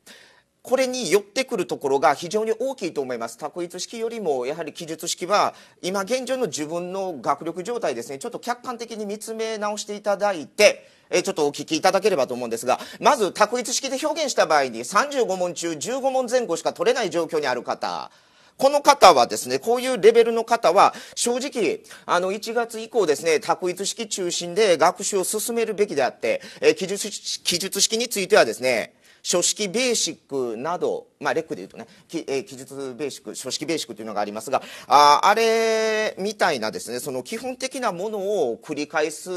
これに寄ってくるところが非常に大きいと思います択一式よりもやはり記述式は今現状の自分の学力状態ですねちょっと客観的に見つめ直していただいてえちょっとお聞きいただければと思うんですが、まず、択一式で表現した場合に、35問中15問前後しか取れない状況にある方、この方はですね、こういうレベルの方は、正直、あの、1月以降ですね、択一式中心で学習を進めるべきであって、え記述、記述式についてはですね、書式ベーシックなど、まあ、レックでいうとね、きえー、記述ベーシック書式ベーシックというのがありますがああれみたいなですねその基本的なものを繰り返す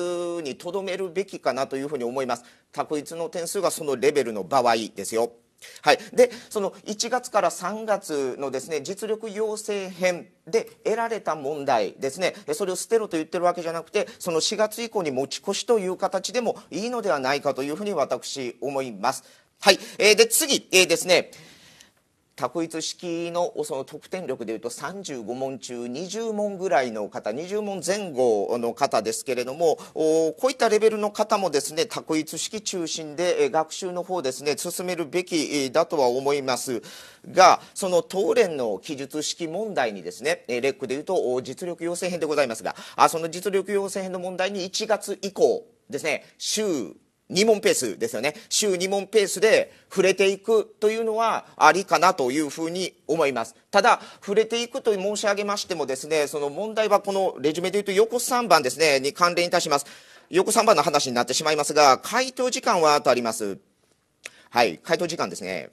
にとどめるべきかなというふうに思います。確一の点数がそのレベルの場合ですよ。はい、でその1月から3月のですね実力養成編で得られた問題ですねそれを捨てろと言ってるわけじゃなくてその4月以降に持ち越しという形でもいいのではないかというふうに私思います。はい。えー、で、次、えー、ですね。式のその得点力でいうと35問中20問ぐらいの方20問前後の方ですけれどもこういったレベルの方もですね卓率式中心で学習の方ですね進めるべきだとは思いますがその当連の記述式問題にですねレックでいうと実力要請編でございますがその実力要請編の問題に1月以降ですね週2問ペースですよね週2問ペースで触れていくというのはありかなというふうに思いますただ触れていくと申し上げましてもですねその問題はこのレジュメでいうと横3番ですねに関連いたします横3番の話になってしまいますが回答時間はとありますはい回答時間ですね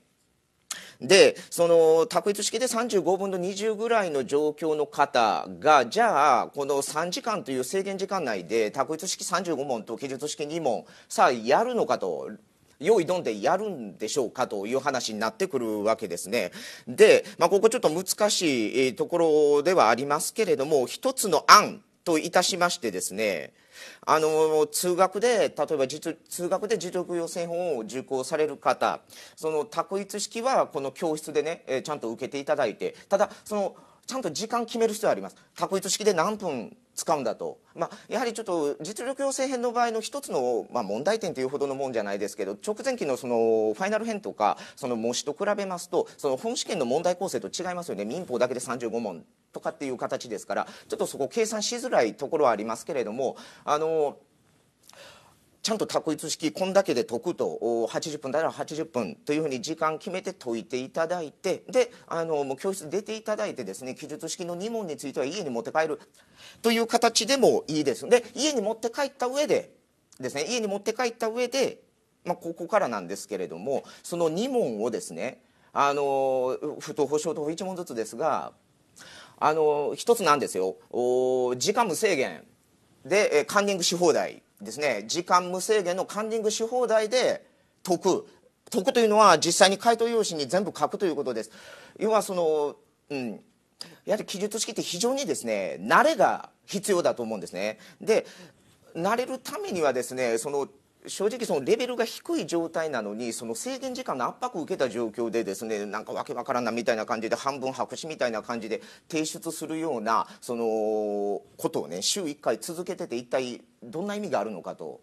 でその卓越式で35分の20ぐらいの状況の方がじゃあこの3時間という制限時間内で卓越式35問と記述式2問さあやるのかと用意どんでやるんでしょうかという話になってくるわけですね。で、まあ、ここちょっと難しいところではありますけれども一つの案といたしましてですねあの通学で例えば通学で児童養成法を受講される方その択一式はこの教室でね、えちゃんと受けていただいてただそのちゃんと時間決める必要あります択一式で何分使うんだと、まあ、やはりちょっと実力要請編の場合の一つの、まあ、問題点というほどのもんじゃないですけど直前期のそのファイナル編とかその模試と比べますとその本試験の問題構成と違いますよね民法だけで35問とかっていう形ですからちょっとそこ計算しづらいところはありますけれどもあの。ちゃんと択一式こんだけで解くと80分だから80分というふうに時間決めて解いていただいてであのもう教室出ていただいてですね記述式の2問については家に持って帰るという形でもいいですで家に持って帰った上でですね家に持って帰った上で、まあ、ここからなんですけれどもその2問をですねあの不当保証と1問ずつですがあの1つなんですよ時間無制限でカンニングし放題ですね時間無制限のカンニングし放題で解く解くというのは実際に回答用紙に全部書くということです要はその、うん、やはり記述式って非常にですね慣れが必要だと思うんですねで慣れるためにはですねその正直そのレベルが低い状態なのにその制限時間の圧迫を受けた状況でですねなんかわけわからんなみたいな感じで半分白紙みたいな感じで提出するようなそのことをね週1回続けてて一体どんな意味があるのかと。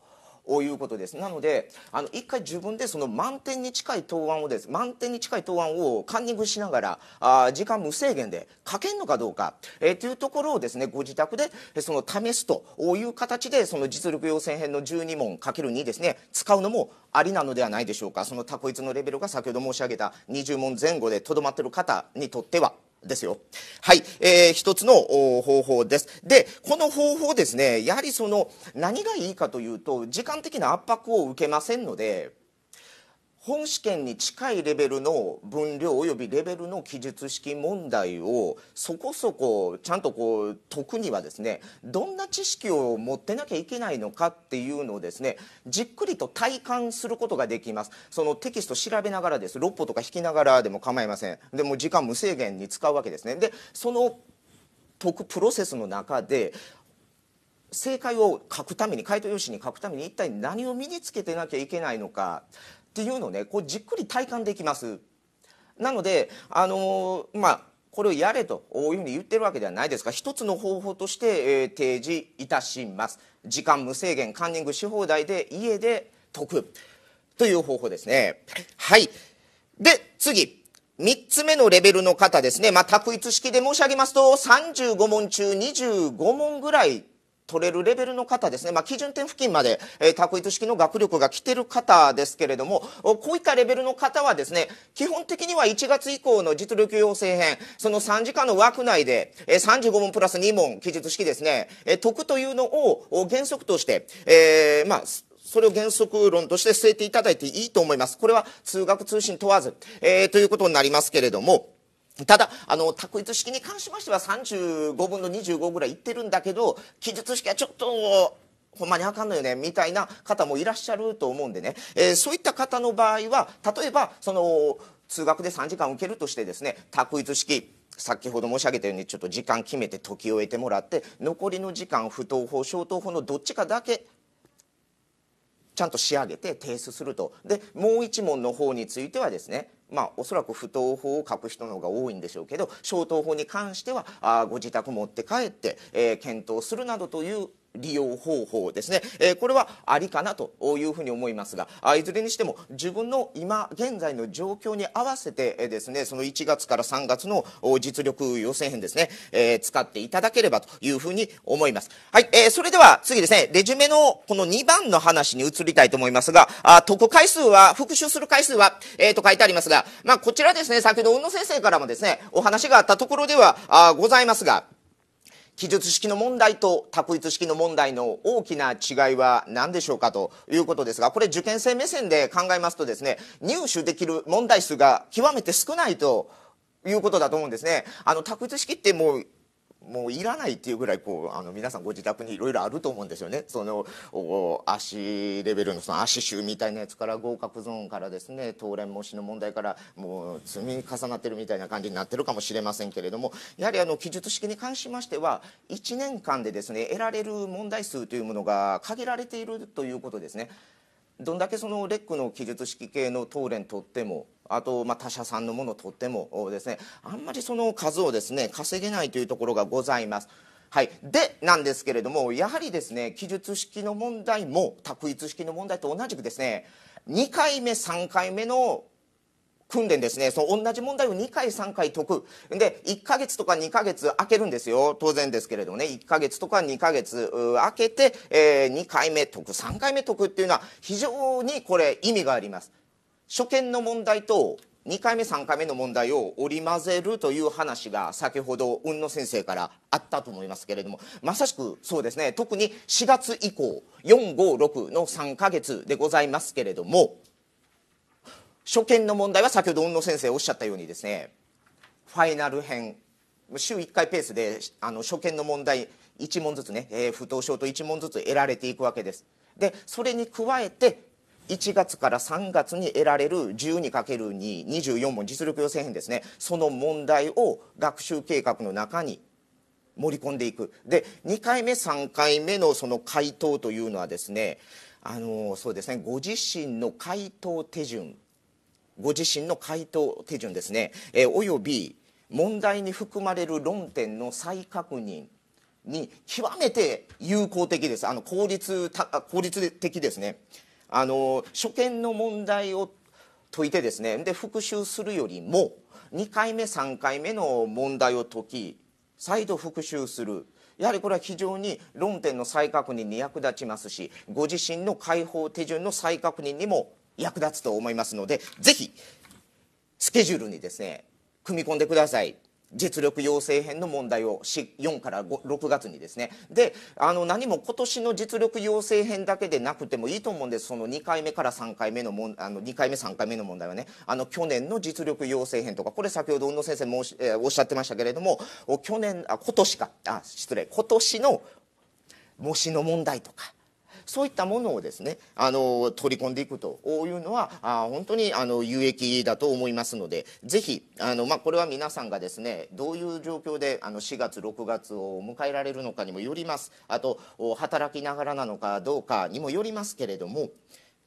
いうことですなのであの一回自分でその満点に近い答案をです満点に近い答案をカンニングしながらあ時間無制限で書けるのかどうか、えー、というところをですねご自宅でその試すという形でその実力要請編の12問る2ですね使うのもありなのではないでしょうかそのタコイのレベルが先ほど申し上げた20問前後でとどまっている方にとっては。ですよ。はい。えー、一つの方法です。で、この方法ですね、やはりその、何がいいかというと、時間的な圧迫を受けませんので、本試験に近いレベルの分量およびレベルの記述式問題をそこそこちゃんとこう解くにはですねどんな知識を持ってなきゃいけないのかっていうのをですねじっくりと体感することができますそのテキスト調べながらです6歩とか引きながらでも構いませんでも時間無制限に使うわけですねでその解くプロセスの中で正解を書くために回答用紙に書くために一体何を身につけてなきゃいけないのかっていうのをねこうじっくり体感できます。なのであのー、まあこれをやれというふうに言ってるわけではないですが一つの方法として、えー、提示いたします時間無制限カンニングし放題で家で解くという方法ですねはいで次3つ目のレベルの方ですね、まあ、択一式で申し上げますと35問中25問ぐらい取れるレベルの方ですね、まあ、基準点付近まで、えー、択一式の学力が来てる方ですけれども、こういったレベルの方はですね、基本的には1月以降の実力要請編、その3時間の枠内で、えー、35問プラス2問記述式ですね、えー、解くというのを原則として、えー、まあ、それを原則論として据えていただいていいと思います。これは通学通信問わず、えー、ということになりますけれども、ただあの択一式に関しましては35分の25ぐらいいってるんだけど記述式はちょっとほんまにあかんのよねみたいな方もいらっしゃると思うんでね、えー、そういった方の場合は例えばその通学で3時間受けるとしてですね択一式先ほど申し上げたようにちょっと時間決めて時をえてもらって残りの時間不等法消灯法のどっちかだけちゃんと仕上げて提出するとでもう一問の方についてはですねまあ、おそらく不当法を書く人の方が多いんでしょうけど消灯法に関してはあご自宅持って帰って、えー、検討するなどという利用方法ですね、えー、これはありかなというふうに思いますがあいずれにしても自分の今現在の状況に合わせて、えですねその1月から3月の実力予選編ですね、えー、使っていただければというふうに思いますはい、えー、それでは次ですねレジュメのこの2番の話に移りたいと思いますがあ解く回数は復習する回数は、えー、と書いてありますが、まあ、こちらですね先ほど小野先生からもですねお話があったところではあございますが記述式の問題と択一式の問題の大きな違いは何でしょうかということですが、これ受験生目線で考えますとですね、入手できる問題数が極めて少ないということだと思うんですね。あの、択一式ってもうもういらないっていうぐらいこうあの皆さんご自宅にいろいろあると思うんですよねそのお足レベルのその足臭みたいなやつから合格ゾーンからですね当連模試の問題からもう積み重なってるみたいな感じになってるかもしれませんけれどもやはりあの記述式に関しましては1年間でですね得られる問題数というものが限られているということですね。どんだけそのレックの記述式系の答練とってもあと、まあ、他社さんのものを取ってもですねあんまりその数をですね稼げないというところがございます。はい、でなんですけれどもやはりですね記述式の問題も択一式の問題と同じくですね2回目3回目の訓練ですねその同じ問題を2回3回解くで1か月とか2か月空けるんですよ当然ですけれどもね1か月とか2か月空けて、えー、2回目解く3回目解くっていうのは非常にこれ意味があります。初見の問題と2回目3回目の問題を織り交ぜるという話が先ほど雲野先生からあったと思いますけれどもまさしくそうですね特に4月以降456の3か月でございますけれども初見の問題は先ほど雲野先生おっしゃったようにですねファイナル編週1回ペースであの初見の問題1問ずつね、えー、不当症と1問ずつ得られていくわけです。でそれに加えて1月から3月に得られる 12×224 問実力予選編ですねその問題を学習計画の中に盛り込んでいくで2回目3回目のその回答というのはですねあのそうですねご自身の回答手順ご自身の回答手順ですね、えー、および問題に含まれる論点の再確認に極めて有効的ですあの効率効率的ですねあの初見の問題を解いてですねで復習するよりも2回目3回目の問題を解き再度復習するやはりこれは非常に論点の再確認に役立ちますしご自身の解放手順の再確認にも役立つと思いますのでぜひスケジュールにですね組み込んでください。実力養成編の問題を四から5 6月にですねであの何も今年の実力養成編だけでなくてもいいと思うんですその2回目から3回目のもあの2回目3回目の問題はねあの去年の実力養成編とかこれ先ほど宇野先生もお,、えおっしゃってましたけれども去年あ今年かあ失礼今年の模試の問題とか。そういったものをですねあの取り込んでいくというのはあ本当にあの有益だと思いますのでぜひあの、まあ、これは皆さんがですねどういう状況であの4月6月を迎えられるのかにもよりますあと働きながらなのかどうかにもよりますけれども。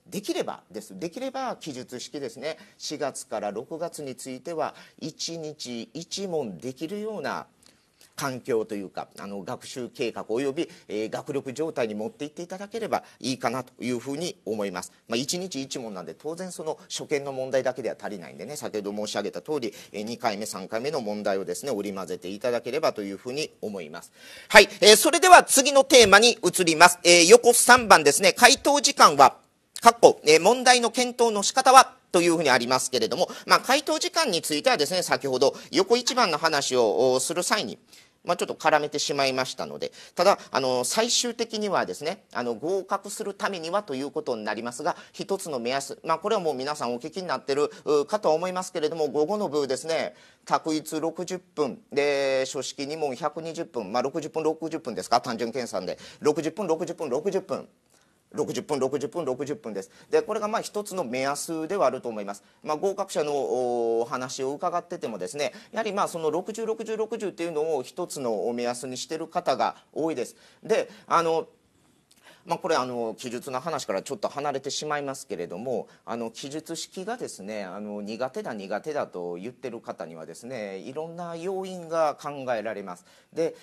できればですできれば記述式ですね4月から6月については1日1問できるような環境というかあの学習計画及び、えー、学力状態に持っていっていただければいいかなというふうに思います、まあ、1日1問なんで当然その初見の問題だけでは足りないんでね先ほど申し上げた通り、えー、2回目3回目の問題をですね織り交ぜていただければというふうに思いますはい、えー、それでは次のテーマに移ります、えー、横3番ですね回答時間は括弧、えー、問題の検討の仕方はというふうにありますけれども、まあ、回答時間についてはですね、先ほど横一番の話をする際に、まあ、ちょっと絡めてしまいましたのでただあの最終的にはですねあの合格するためにはということになりますが一つの目安、まあ、これはもう皆さんお聞きになってるかと思いますけれども午後の部ですね択一60分で書式2問120分、まあ、60分60分ですか単純計算で60分60分60分60分60分60分ですでこれがまあ一つの目安ではあると思います、まあ、合格者のお話を伺っててもですねやはりまあその606060 6っていうのを一つの目安にしてる方が多いですであのまあ、これあの記述の話からちょっと離れてしまいますけれどもあの記述式がですねあの苦手だ苦手だと言ってる方にはですねいろんな要因が考えられます。で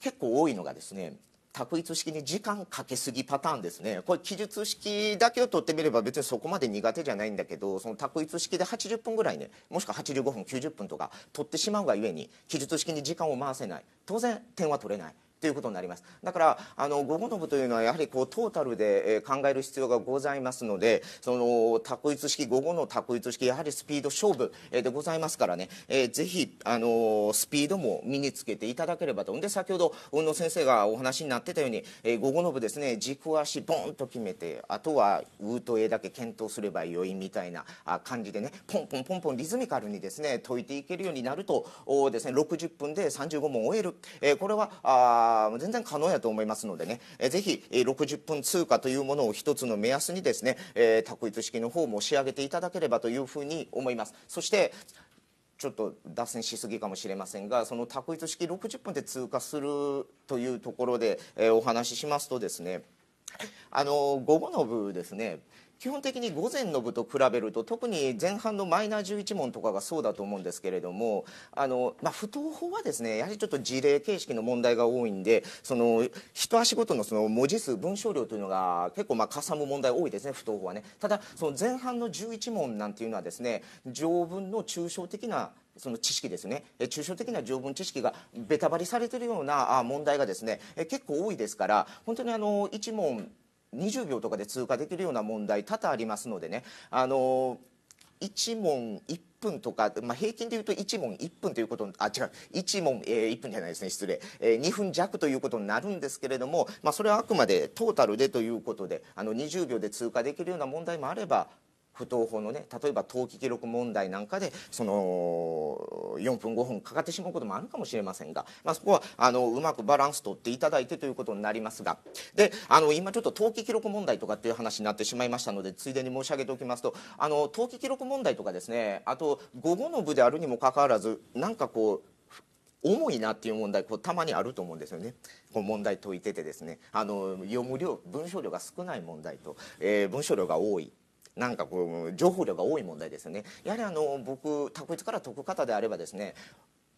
結構多いのがですね択一式に時間かけすぎパターンですねこれ記述式だけを取ってみれば別にそこまで苦手じゃないんだけどその択一式で80分ぐらいねもしくは85分90分とか取ってしまうがゆえに記述式に時間を回せない当然点は取れないということになりますだからあの午後の部というのはやはりこうトータルで、え考える必要がございますのでその択一式午後の択一式やはりスピード勝負、えでございますからね、えー、ぜひあのスピードも身につけていただければとで先ほど運野先生がお話になってたように、えー、午後の部ですね軸足ボンと決めてあとは「ウーと「え」だけ検討すればよいみたいな感じでねポンポンポンポンリズミカルにですね解いていけるようになるとですね60分で35問終える、えー、これはああ全然可能やと思いますのでね、えー、ぜひ、えー、60分通過というものを一つの目安にですね、えー、択一式の方も仕上げていただければというふうに思います。そしてちょっと脱線しすぎかもしれませんがその択一式60分で通過するというところで、えー、お話ししますとですねあの午後の部ですね基本的に午前の部と比べると特に前半のマイナー11問とかがそうだと思うんですけれどもあの、まあ、不登法はですねやはりちょっと事例形式の問題が多いんでその一足ごとのその文字数文章量というのが結構まあかさむ問題多いですね不登法はねただその前半の11問なんていうのはですね条文の抽象的なその知識ですね抽象的な条文知識がべたばりされてるような問題がですね結構多いですから本当にあの1問20秒とかで通過できるような問題多々ありますのでねあの1問1分とか、まあ、平均でいうと1問1分ということあ違う1問、えー、1分じゃないですね失礼、えー、2分弱ということになるんですけれども、まあ、それはあくまでトータルでということであの20秒で通過できるような問題もあれば不当法のね例えば登記記録問題なんかでその4分5分かかってしまうこともあるかもしれませんが、まあ、そこはあのうまくバランス取っていただいてということになりますがであの今ちょっと登記記録問題とかっていう話になってしまいましたのでついでに申し上げておきますとあの登記記録問題とかですねあと午後の部であるにもかかわらずなんかこう重いなっていう問題こうたまにあると思うんですよね。こう問題解いててですねあの読む量文章量が少ない問題と、えー、文章量が多いなんかこう情報量が多い問題ですよねやはりあの僕卓越から解く方であればですね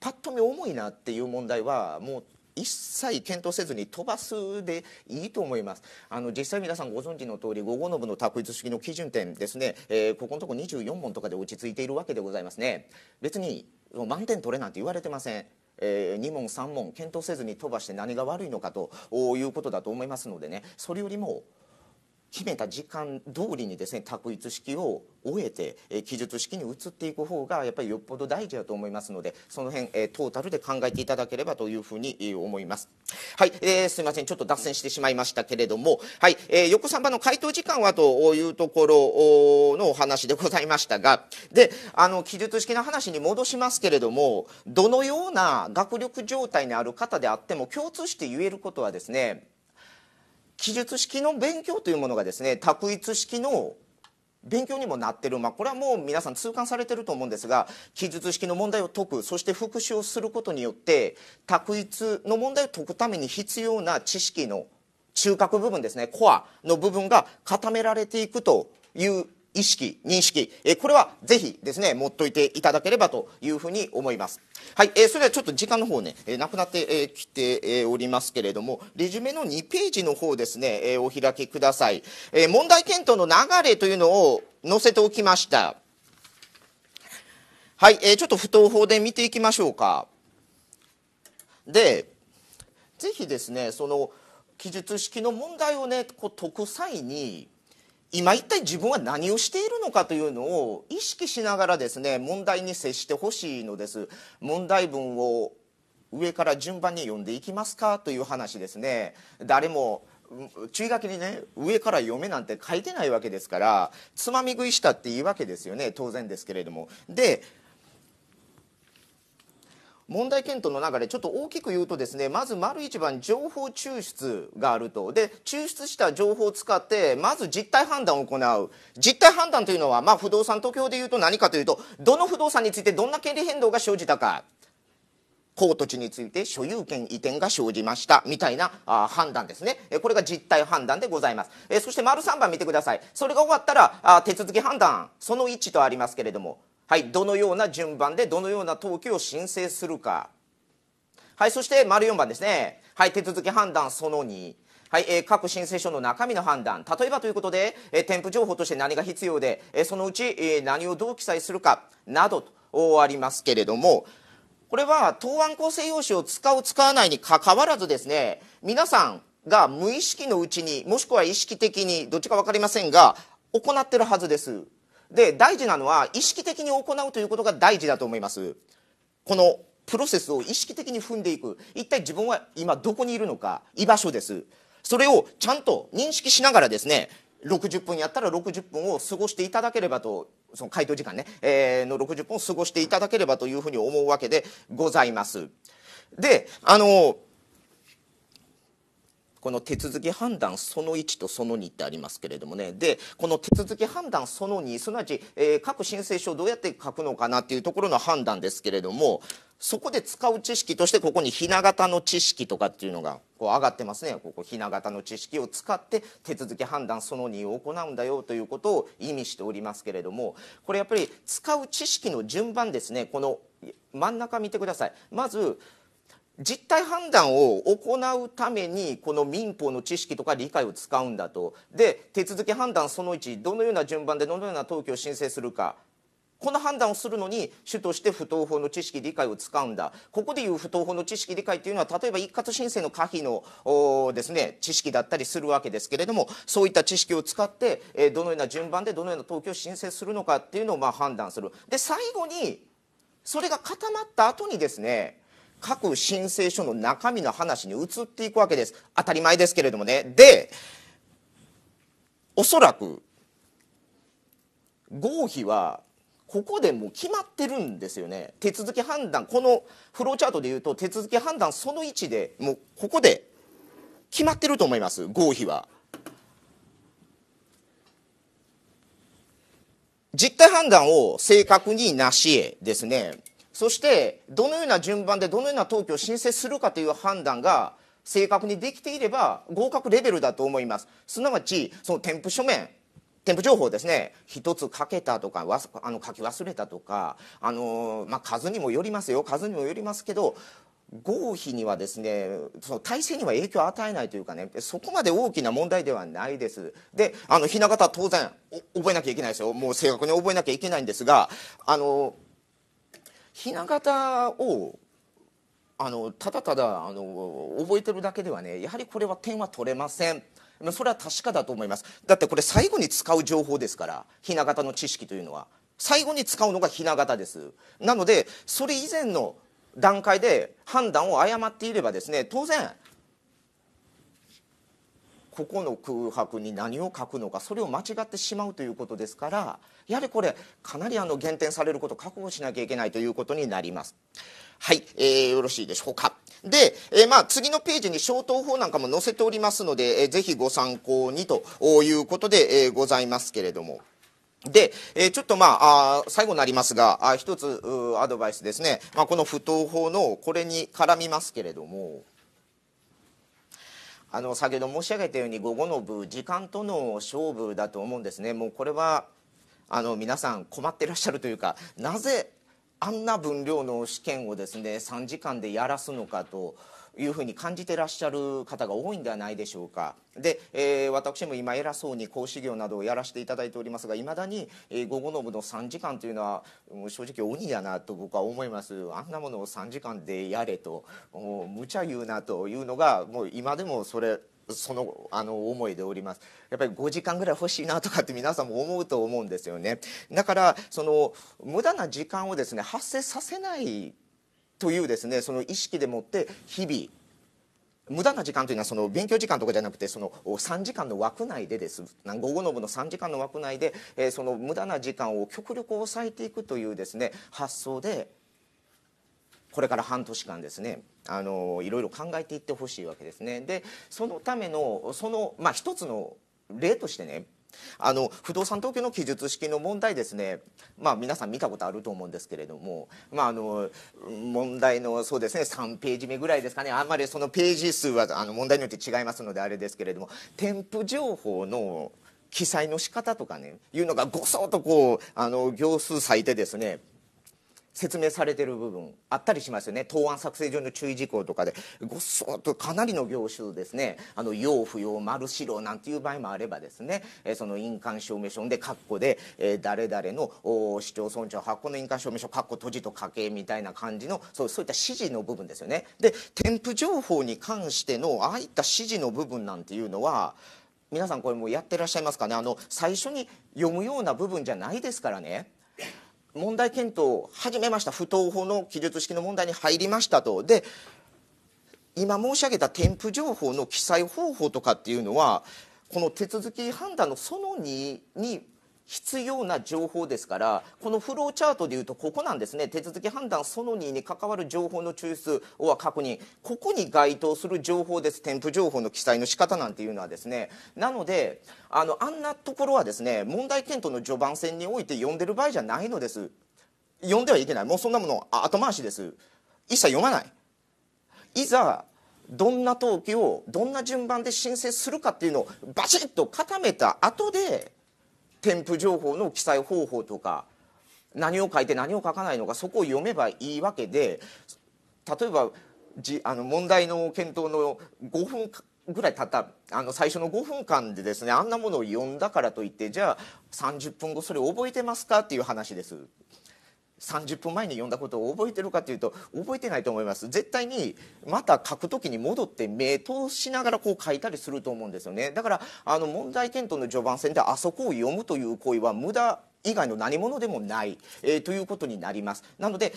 パッと見重いなっていう問題はもう一切検討せずに飛ばすでいいと思いますあの実際皆さんご存知の通り午後の部の択一式の基準点ですね、えー、ここのとこ24問とかで落ち着いているわけでございますね別に満点取れなんて言われてませんえー、2問3問検討せずに飛ばして何が悪いのかということだと思いますのでねそれよりも決めた時間通りにですね択一式を終えて、え記述式に移っていく方がやっぱりよっぽど大事だと思いますのでその辺、えトータルで考えていただければというふうに思います。はい、えー、すみませんちょっと脱線してしまいましたけれども、はいえー、横3番の回答時間はというところのお話でございましたがであの記述式の話に戻しますけれどもどのような学力状態にある方であっても共通して言えることはですね記述式の勉強というものがですね択一式の勉強にもなってる、まあ、これはもう皆さん痛感されてると思うんですが記述式の問題を解くそして復習をすることによって択一の問題を解くために必要な知識の中核部分ですねコアの部分が固められていくという意識、認識、えこれはぜひですね、持っといていただければというふうに思います。はい、えそれではちょっと時間の方ね、えなくなってきておりますけれども、レジュメの2ページの方ですね、えお開きください。え問題検討の流れというのを載せておきました。はい、えちょっと不当法で見ていきましょうか。で、ぜひですね、その記述式の問題をね、こう解く際に、今一体自分は何をしているのかというのを意識しながらですね問題に接してほしいのです問題文を上から順番に読んでいきますかという話ですね誰も注意書きにね上から読めなんて書いてないわけですからつまみ食いしたっていいわけですよね当然ですけれどもで問題検討の中でちょっと大きく言うとですねまず丸一番情報抽出があるとで抽出した情報を使ってまず実態判断を行う実態判断というのは、まあ、不動産東京でいうと何かというとどの不動産についてどんな権利変動が生じたか高土地について所有権移転が生じましたみたいなあ判断ですね、えこれが実態判断でございます、えそして丸3番見てくださいそれが終わったらあ手続き判断その1とありますけれどもはい、どのような順番でどのような登記を申請するか。はい、そして丸4番ですね。はい、手続き判断その2。はい、えー、各申請書の中身の判断。例えばということで、えー、添付情報として何が必要で、えー、そのうち、えー、何をどう記載するかなどとありますけれども、これは答案構成用紙を使う使わないにかかわらずですね、皆さんが無意識のうちに、もしくは意識的に、どっちか分かりませんが、行ってるはずです。で大事なのは意識的に行うということが大事だと思いますこのプロセスを意識的に踏んでいく一体自分は今どこにいるのか居場所ですそれをちゃんと認識しながらですね60分やったら60分を過ごしていただければとその回答時間ね、えー、の60分を過ごしていただければというふうに思うわけでございますであのこの手続き判断その1とその2ってありますけれどもねでこの手続き判断その2すなわち、えー、各申請書をどうやって書くのかなっていうところの判断ですけれどもそこで使う知識としてここにひな形の知識とかっていうのがこう上がってますねここひな形の知識を使って手続き判断その2を行うんだよということを意味しておりますけれどもこれやっぱり使う知識の順番ですねこの真ん中見てください。まず実態判断を行うためにこの民法の知識とか理解を使うんだとで手続き判断その1どのような順番でどのような登記を申請するかこの判断をするのに主として不当法の知識理解を使うんだここでいう不当法の知識理解というのは例えば一括申請の可否のですね知識だったりするわけですけれどもそういった知識を使って、えどのような順番でどのような登記を申請するのかっていうのをまあ判断するで最後にそれが固まった後にですね各申請書の中身の話に移っていくわけです。当たり前ですけれどもね。で、おそらく、合否は、ここでもう決まってるんですよね。手続き判断、このフローチャートでいうと、手続き判断その位置で、もうここで決まってると思います、合否は。実態判断を正確になしへですね。そしてどのような順番でどのような登記を申請するかという判断が正確にできていれば合格レベルだと思いますすなわちその添付書面添付情報ですね一つ書けたとかあの書き忘れたとかあの、まあ、数にもよりますよ数にもよりますけど合否にはですねその体制には影響を与えないというかねそこまで大きな問題ではないですであのひな形は当然覚えなきゃいけないですよもう正確に覚えなきゃいけないんですがあのひな形をあのただただあの覚えてるだけではねやはりこれは点は取れません。それは確かだと思いますだってこれ最後に使う情報ですからひな形の知識というのは最後に使うのがひな形ですなのでそれ以前の段階で判断を誤っていればですね当然ここの空白に何を書くのかそれを間違ってしまうということですからやはりこれかなりあの減点されることを覚悟しなきゃいけないということになります。はい、えー、よろしいでしょうか。で、えー、まあ、次のページに消灯法なんかも載せておりますので、えー、ぜひご参考にということで、えー、ございますけれども。で、えー、ちょっとまあ、あ最後になりますが、あ一つアドバイスですね。まあ、この不等法のこれに絡みますけれども。あの先ほど申し上げたように午後の部時間との勝負だと思うんですね。もうこれはあの皆さん困ってらっしゃるというかなぜあんな分量の試験をですね3時間でやらすのかというふうに感じてらっしゃる方が多いんではないでしょうか。で、えー、私も今偉そうに講師業などをやらせていただいておりますがいまだに、えー、午後の部の3時間というのはもう正直鬼やなと僕は思いますあんなものを3時間でやれと無茶言うなというのがもう今でもそれそのあの思いでおりますやっぱり5時間ぐらい欲しいなとかって皆さんも思うと思うんですよねだからその無駄な時間をですね発生させないというですねその意識でもって日々無駄な時間というのはその勉強時間とかじゃなくてその3時間の枠内でです午後の部の3時間の枠内で、えその無駄な時間を極力抑えていくというですね発想でこれから半年間ですねあのいろいろ考えていってほしいわけですね。でそのためのその、まあ、一つの例としてねあの不動産東京の記述式の問題ですね、まあ、皆さん見たことあると思うんですけれども、まあ、あの問題のそうですね3ページ目ぐらいですかねあんまりそのページ数はあの問題によって違いますのであれですけれども添付情報の記載の仕方とかねいうのがごそっとこうあの行数咲いてですね説明されてる部分あったりしますよね答案作成上の注意事項とかでごっそとかなりの業種ですねあの要不要丸白」なんていう場合もあればですね、えその印鑑証明書で括弧で、え誰々の市町村長発行の印鑑証明書括弧閉じと家計みたいな感じのそうそういった指示の部分ですよねで添付情報に関してのああいった指示の部分なんていうのは皆さんこれもやってらっしゃいますかねあの最初に読むような部分じゃないですからね。問題検討を始めました不当法の記述式の問題に入りましたとで今申し上げた添付情報の記載方法とかっていうのはこの手続き判断のその2に必要な情報ですからこのフローチャートでいうとここなんですね手続き判断その2に関わる情報の抽出は確認ここに該当する情報です添付情報の記載の仕方なんていうのはですねなのであのあんなところはですね問題検討の序盤戦において読んでる場合じゃないのです読んではいけないもうそんなもの後回しです一切読まないいざどんな登記をどんな順番で申請するかっていうのをバシッと固めた後で添付情報の記載方法とか何を書いて何を書かないのかそこを読めばいいわけで例えばじあの問題の検討の5分ぐらいたったあの最初の5分間でですねあんなものを読んだからといってじゃあ30分後それ覚えてますかっていう話です。30分前に読んだことを覚えてるかというと覚えてないと思います絶対にまた書くときに戻って目通しながらこう書いたりすると思うんですよねだからあの問題検討の序盤戦であそこを読むという行為は無駄以外の何物でもない、えー、ということになりますなので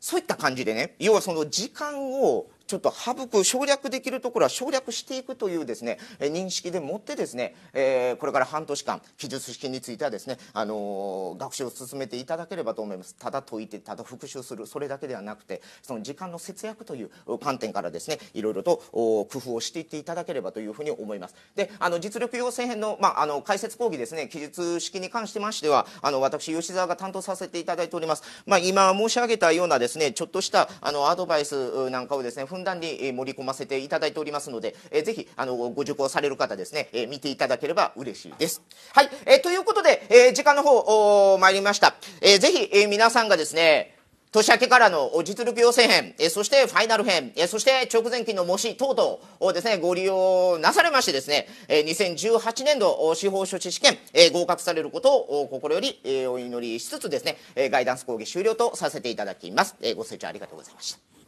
そういった感じでね要はその時間をちょっと省く省略できるところは省略していくというですね認識でもってですね、えー、これから半年間記述式についてはですね、あのー、学習を進めていただければと思いますただ解いてただ復習するそれだけではなくてその時間の節約という観点からですねいろいろと工夫をしていっていただければというふうに思いますであの実力養成編の,、まあ、あの解説講義ですね記述式に関してましてはあの私吉沢が担当させていただいております、まあ、今申し上げたようなですねちょっとしたあのアドバイスなんかをですねふんだんに盛り込ませていただいておりますので、えー、ぜひあのご受講される方ですね、え見ていただければ嬉しいです。はい、えということで、え時間の方お参りました。えぜひ、え皆さんがですね年明けからの実力要請編、そしてファイナル編、そして直前期の模試等々をですね、ご利用なされましてですね、2018年度司法書士試験合格されることを心よりお祈りしつつですね、ガイダンス講義終了とさせていただきます。ご清聴ありがとうございました。